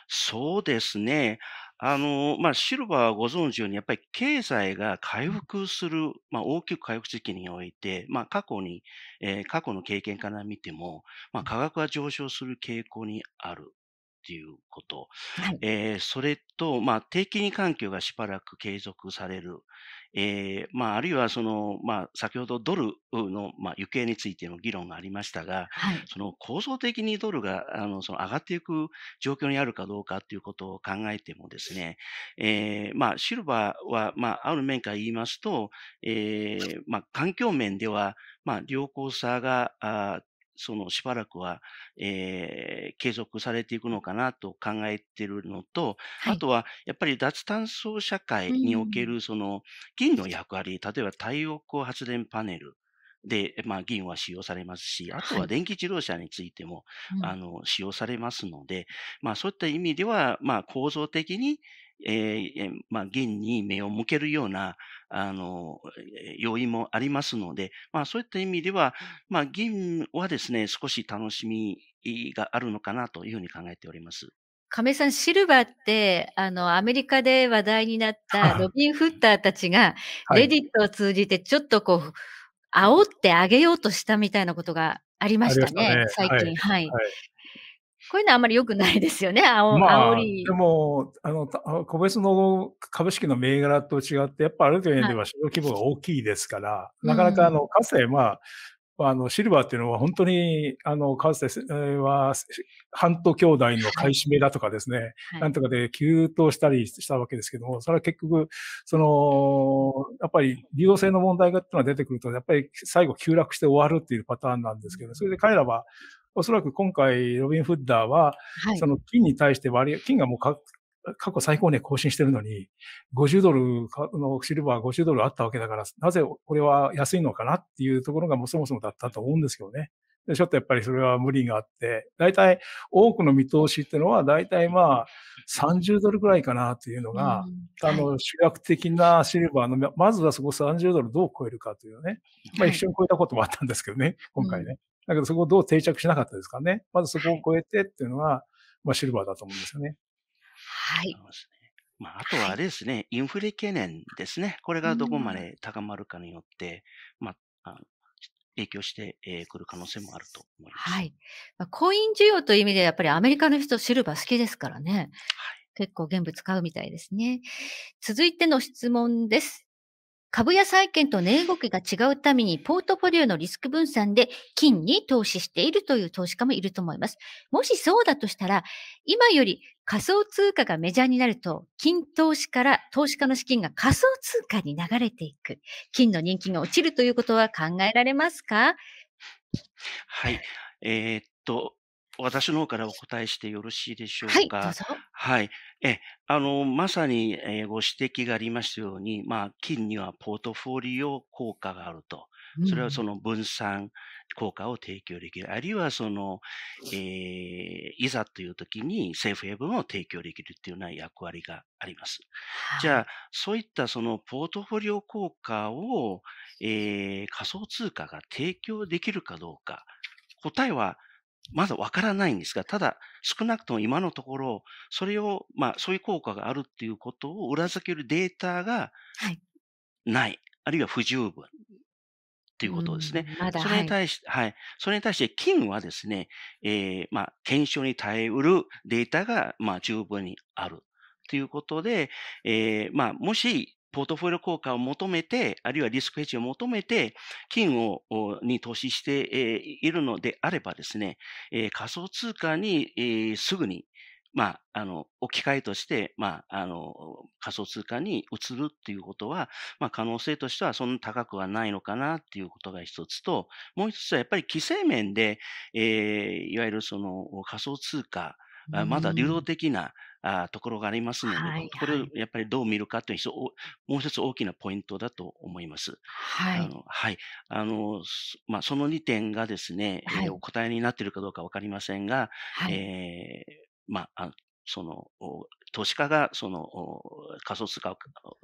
そうですね。あの、まあ、シルバーはご存知のように、やっぱり経済が回復する、まあ、大きく回復時期において、まあ、過去に、えー過去の経験から見ても、まあ、価格は上昇する傾向にある。っていうこと、はい、えー、それと、まあ、定期に環境がしばらく継続される、えーまあ、あるいはその、まあ、先ほどドルの、まあ、行方についての議論がありましたが、はい、その構造的にドルがあのその上がっていく状況にあるかどうかということを考えてもですね、えーまあ、シルバーは、まあ、ある面から言いますと、えーまあ、環境面では、まあ、良好さがあそのしばらくは、えー、継続されていくのかなと考えているのと、はい、あとはやっぱり脱炭素社会におけるその銀の役割、例えば太陽光発電パネル、で、まあ、銀は使用されますし、あとは電気自動車についても、はい、あの、使用されますので、まあ、そういった意味では、まあ、構造的に、えー、まあ、銀に目を向けるような、あの、要因もありますので、まあ、そういった意味では、まあ、銀はですね、少し楽しみがあるのかなというふうに考えております。亀井さん、シルバーって、あの、アメリカで話題になったロビン・フッターたちが、レディットを通じてちょっとこう、煽ってあげようとしたみたいなことがありましたね、たね最近、はい、はいこういうのはあまり良くないですよね、<laughs> 青まあ、り。でも、あの、個別の株式の銘柄と違って、やっぱある程度では市場規模が大きいですから、はい、なかなか、あの、かつて、まあ、あの、シルバーっていうのは本当に、あの、かつては、半島兄弟の買い占めだとかですね、はいはい、なんとかで急騰したりしたわけですけども、それは結局、その、やっぱり流動性の問題がっていうのは出てくると、やっぱり最後急落して終わるっていうパターンなんですけど、それで彼らは、おそらく今回、ロビン・フッダーは、はい、その金に対して割り、金がもう過去最高値更新してるのに、50ドルのシルバー50ドルあったわけだから、なぜこれは安いのかなっていうところがもうそもそもだったと思うんですけどね。ちょっとやっぱりそれは無理があって、大体多くの見通しっていうのは、大体まあ30ドルぐらいかなっていうのが、うん、あの主役的なシルバーの、まずはそこ30ドルどう超えるかというね、まあ一緒に超えたこともあったんですけどね、今回ね。だけどそこをどう定着しなかったですかね。まずそこを超えてっていうのは、まあ、シルバーだと思うんですよね。はい。まあ、あとはあれですね、インフレ懸念ですね。これがどこまで高まるかによって、まあ、影響してく、る可能性もあると思います。はい。まあ、コイン需要という意味で、やっぱりアメリカの人、シルバー好きですからね。はい、結構現物買うみたいですね。続いての質問です。株や債券と値動きが違うために、ポートフォリオのリスク分散で金に投資しているという投資家もいると思います。もしそうだとしたら、今より仮想通貨がメジャーになると、金投資から投資家の資金が仮想通貨に流れていく。金の人気が落ちるということは考えられますかはい。えー、っと、私の方からお答えしてよろしいでしょうか。はい、どうぞ。はい。え、あの、まさに、えー、ご指摘がありましたように、まあ、金にはポートフォリオ効果があると。それはその分散効果を提供できる。あるいはその、えー、いざという時にセーフ府ブンを提供できるっていうような役割があります。じゃあ、そういったそのポートフォリオ効果を、えー、仮想通貨が提供できるかどうか。答えはまだわからないんですが、ただ少なくとも今のところ、それを、まあそういう効果があるっていうことを裏付けるデータがない、はい、あるいは不十分ということですね。うんそれに対して、はい、はい、それに対して金はですね、えー、まあ、検証に耐えうるデータが、まあ、十分にある。ということで、えー、まあ、もし、ポートフォリオ効果を求めて、あるいはリスクヘッジを求めて、金をに投資しているのであればですね、仮想通貨にすぐにまあ、あの、置き換えとして、まあ、あの、仮想通貨に移るっていうことは、まあ、可能性としてはそんな高くはないのかなっていうことが一つと、もう一つはやっぱり規制面で、えー、いわゆるその仮想通貨、まだ流動的な、あところがありますので、はいはい、これをやっぱりどう見るかというもう一つ大きなポイントだと思います。はい。あの、はい。あの、まあ、その2点がですね、はい、えー、お答えになっているかどうかわかりませんが、はい、えー、まあ、その、投資家がその仮想通貨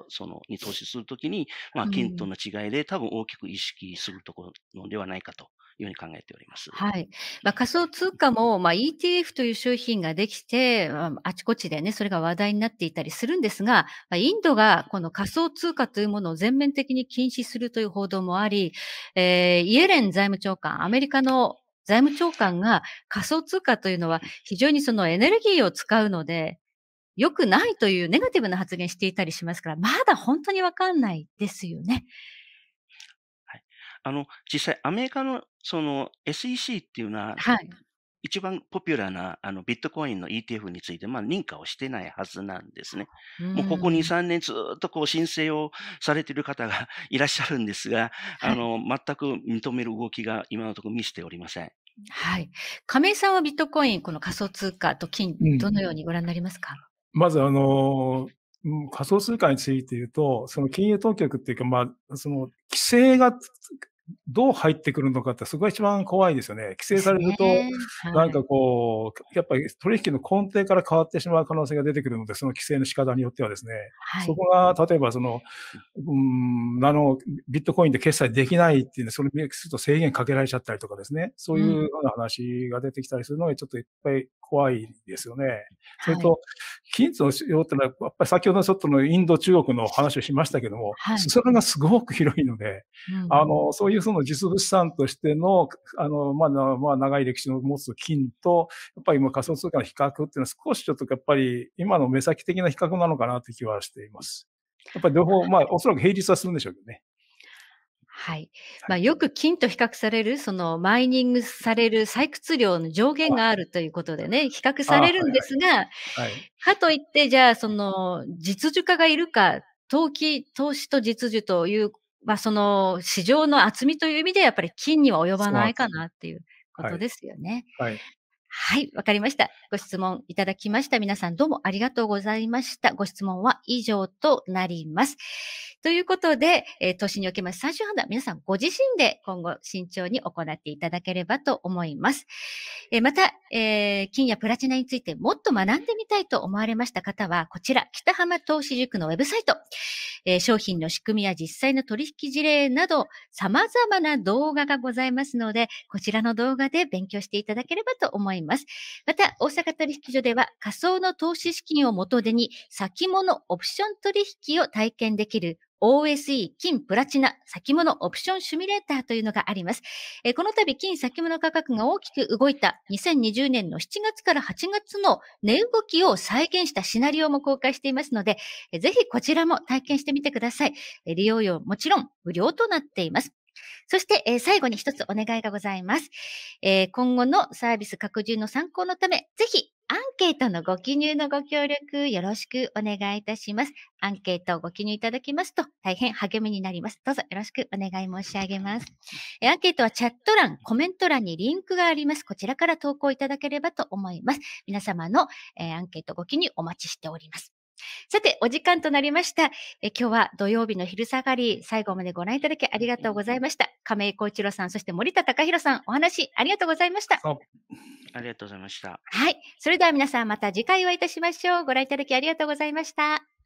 そのに投資するときに、まあ、金との違いで多分大きく意識するところのではないかというふうに考えております。はい。まあ、仮想通貨も、まあ、ETF という商品ができて、あちこちでね、それが話題になっていたりするんですが、インドがこの仮想通貨というものを全面的に禁止するという報道もあり、えー、イエレン財務長官、アメリカの財務長官が仮想通貨というのは非常にそのエネルギーを使うので、良くないというネガティブな発言していたりしますから、まだ本当にわかんないですよね。はい、あの、実際アメリカのその SEC っていうのは、はい、一番ポピュラーなあのビットコインの ETF について、まあ、認可をしてないはずなんですね。もうここ2、3年ずっとこう申請をされている方がいらっしゃるんですが、はい、あの全く認める動きが今のところ見せておりません。はい、亀井さんはビットコイン、この仮想通貨と金、どのようにご覧になりますか、うん、まず、あの仮想通貨について言うと、その金融当局っていうか、まあ、その規制がどう入ってくるのかって、そこが一番怖いですよね。規制されると、なんかこう、やっぱり取引の根底から変わってしまう可能性が出てくるので、その規制の仕方によってはですね、はい、そこが、例えばその、うん、あの、ビットコインで決済できないっていうね、それにすると制限かけられちゃったりとかですね、そういうような話が出てきたりするのがちょっといっぱい怖いですよね。それと、金属の使用ってのは、やっぱり先ほどちょっとのインド、中国の話をしましたけども、はい、それがすごく広いので、うん、あの、そういういうその実物資産としての、あの、まあ、まあ、長い歴史の持つ金と、やっぱり今仮想通貨の比較っていうのは少しちょっとやっぱり今の目先的な比較なのかなって気はしています。やっぱり両方、まあ、おそらく平日はするんでしょうけどね。はい。まあ、よく金と比較される、そのマイニングされる採掘量の上限があるということでね、比較されるんですが、はいはいはい、かといって、じゃあ、その、実需化がいるか、投機、投資と実需というまあ、その市場の厚みという意味で、やっぱり金には及ばないかなっていうことですよね。はい、はい、はい、わかりました。ご質問いただきました。皆さんどうもありがとうございました。ご質問は以上となります。ということで、えー、年におけます最終判断、皆さんご自身で今後慎重に行っていただければと思います。えー、また、えー、金やプラチナについてもっと学んでみたいと思われました方は、こちら、北浜投資塾のウェブサイト、えー、商品の仕組みや実際の取引事例など、様々な動画がございますので、こちらの動画で勉強していただければと思います。ます。また、大阪取引所では仮想の投資資金を元手に先物オプション取引を体験できる OSE 金プラチナ先物オプションシミュレーターというのがあります。えこの度金先物価格が大きく動いた2020年の7月から8月の値動きを再現したシナリオも公開していますので、ぜひこちらも体験してみてください。利用料もちろん無料となっています。そして、えー、最後に一つお願いがございます、えー、今後のサービス拡充の参考のため、ぜひアンケートのご記入のご協力よろしくお願いいたします。アンケートをご記入いただきますと大変励みになります。どうぞよろしくお願い申し上げます。えアンケートはチャット欄、コメント欄にリンクがあります。こちらから投稿いただければと思います。皆様の、えー、アンケートご記入お待ちしております。さて、お時間となりました。え今日は土曜日の昼下がり、最後までご覧いただきありがとうございました。亀井幸一郎さん、そして森田隆弘さん、お話ありがとうございました。ありがとうございました。はい。それでは皆さんまた次回お会いいたしましょう。ご覧いただきありがとうございました。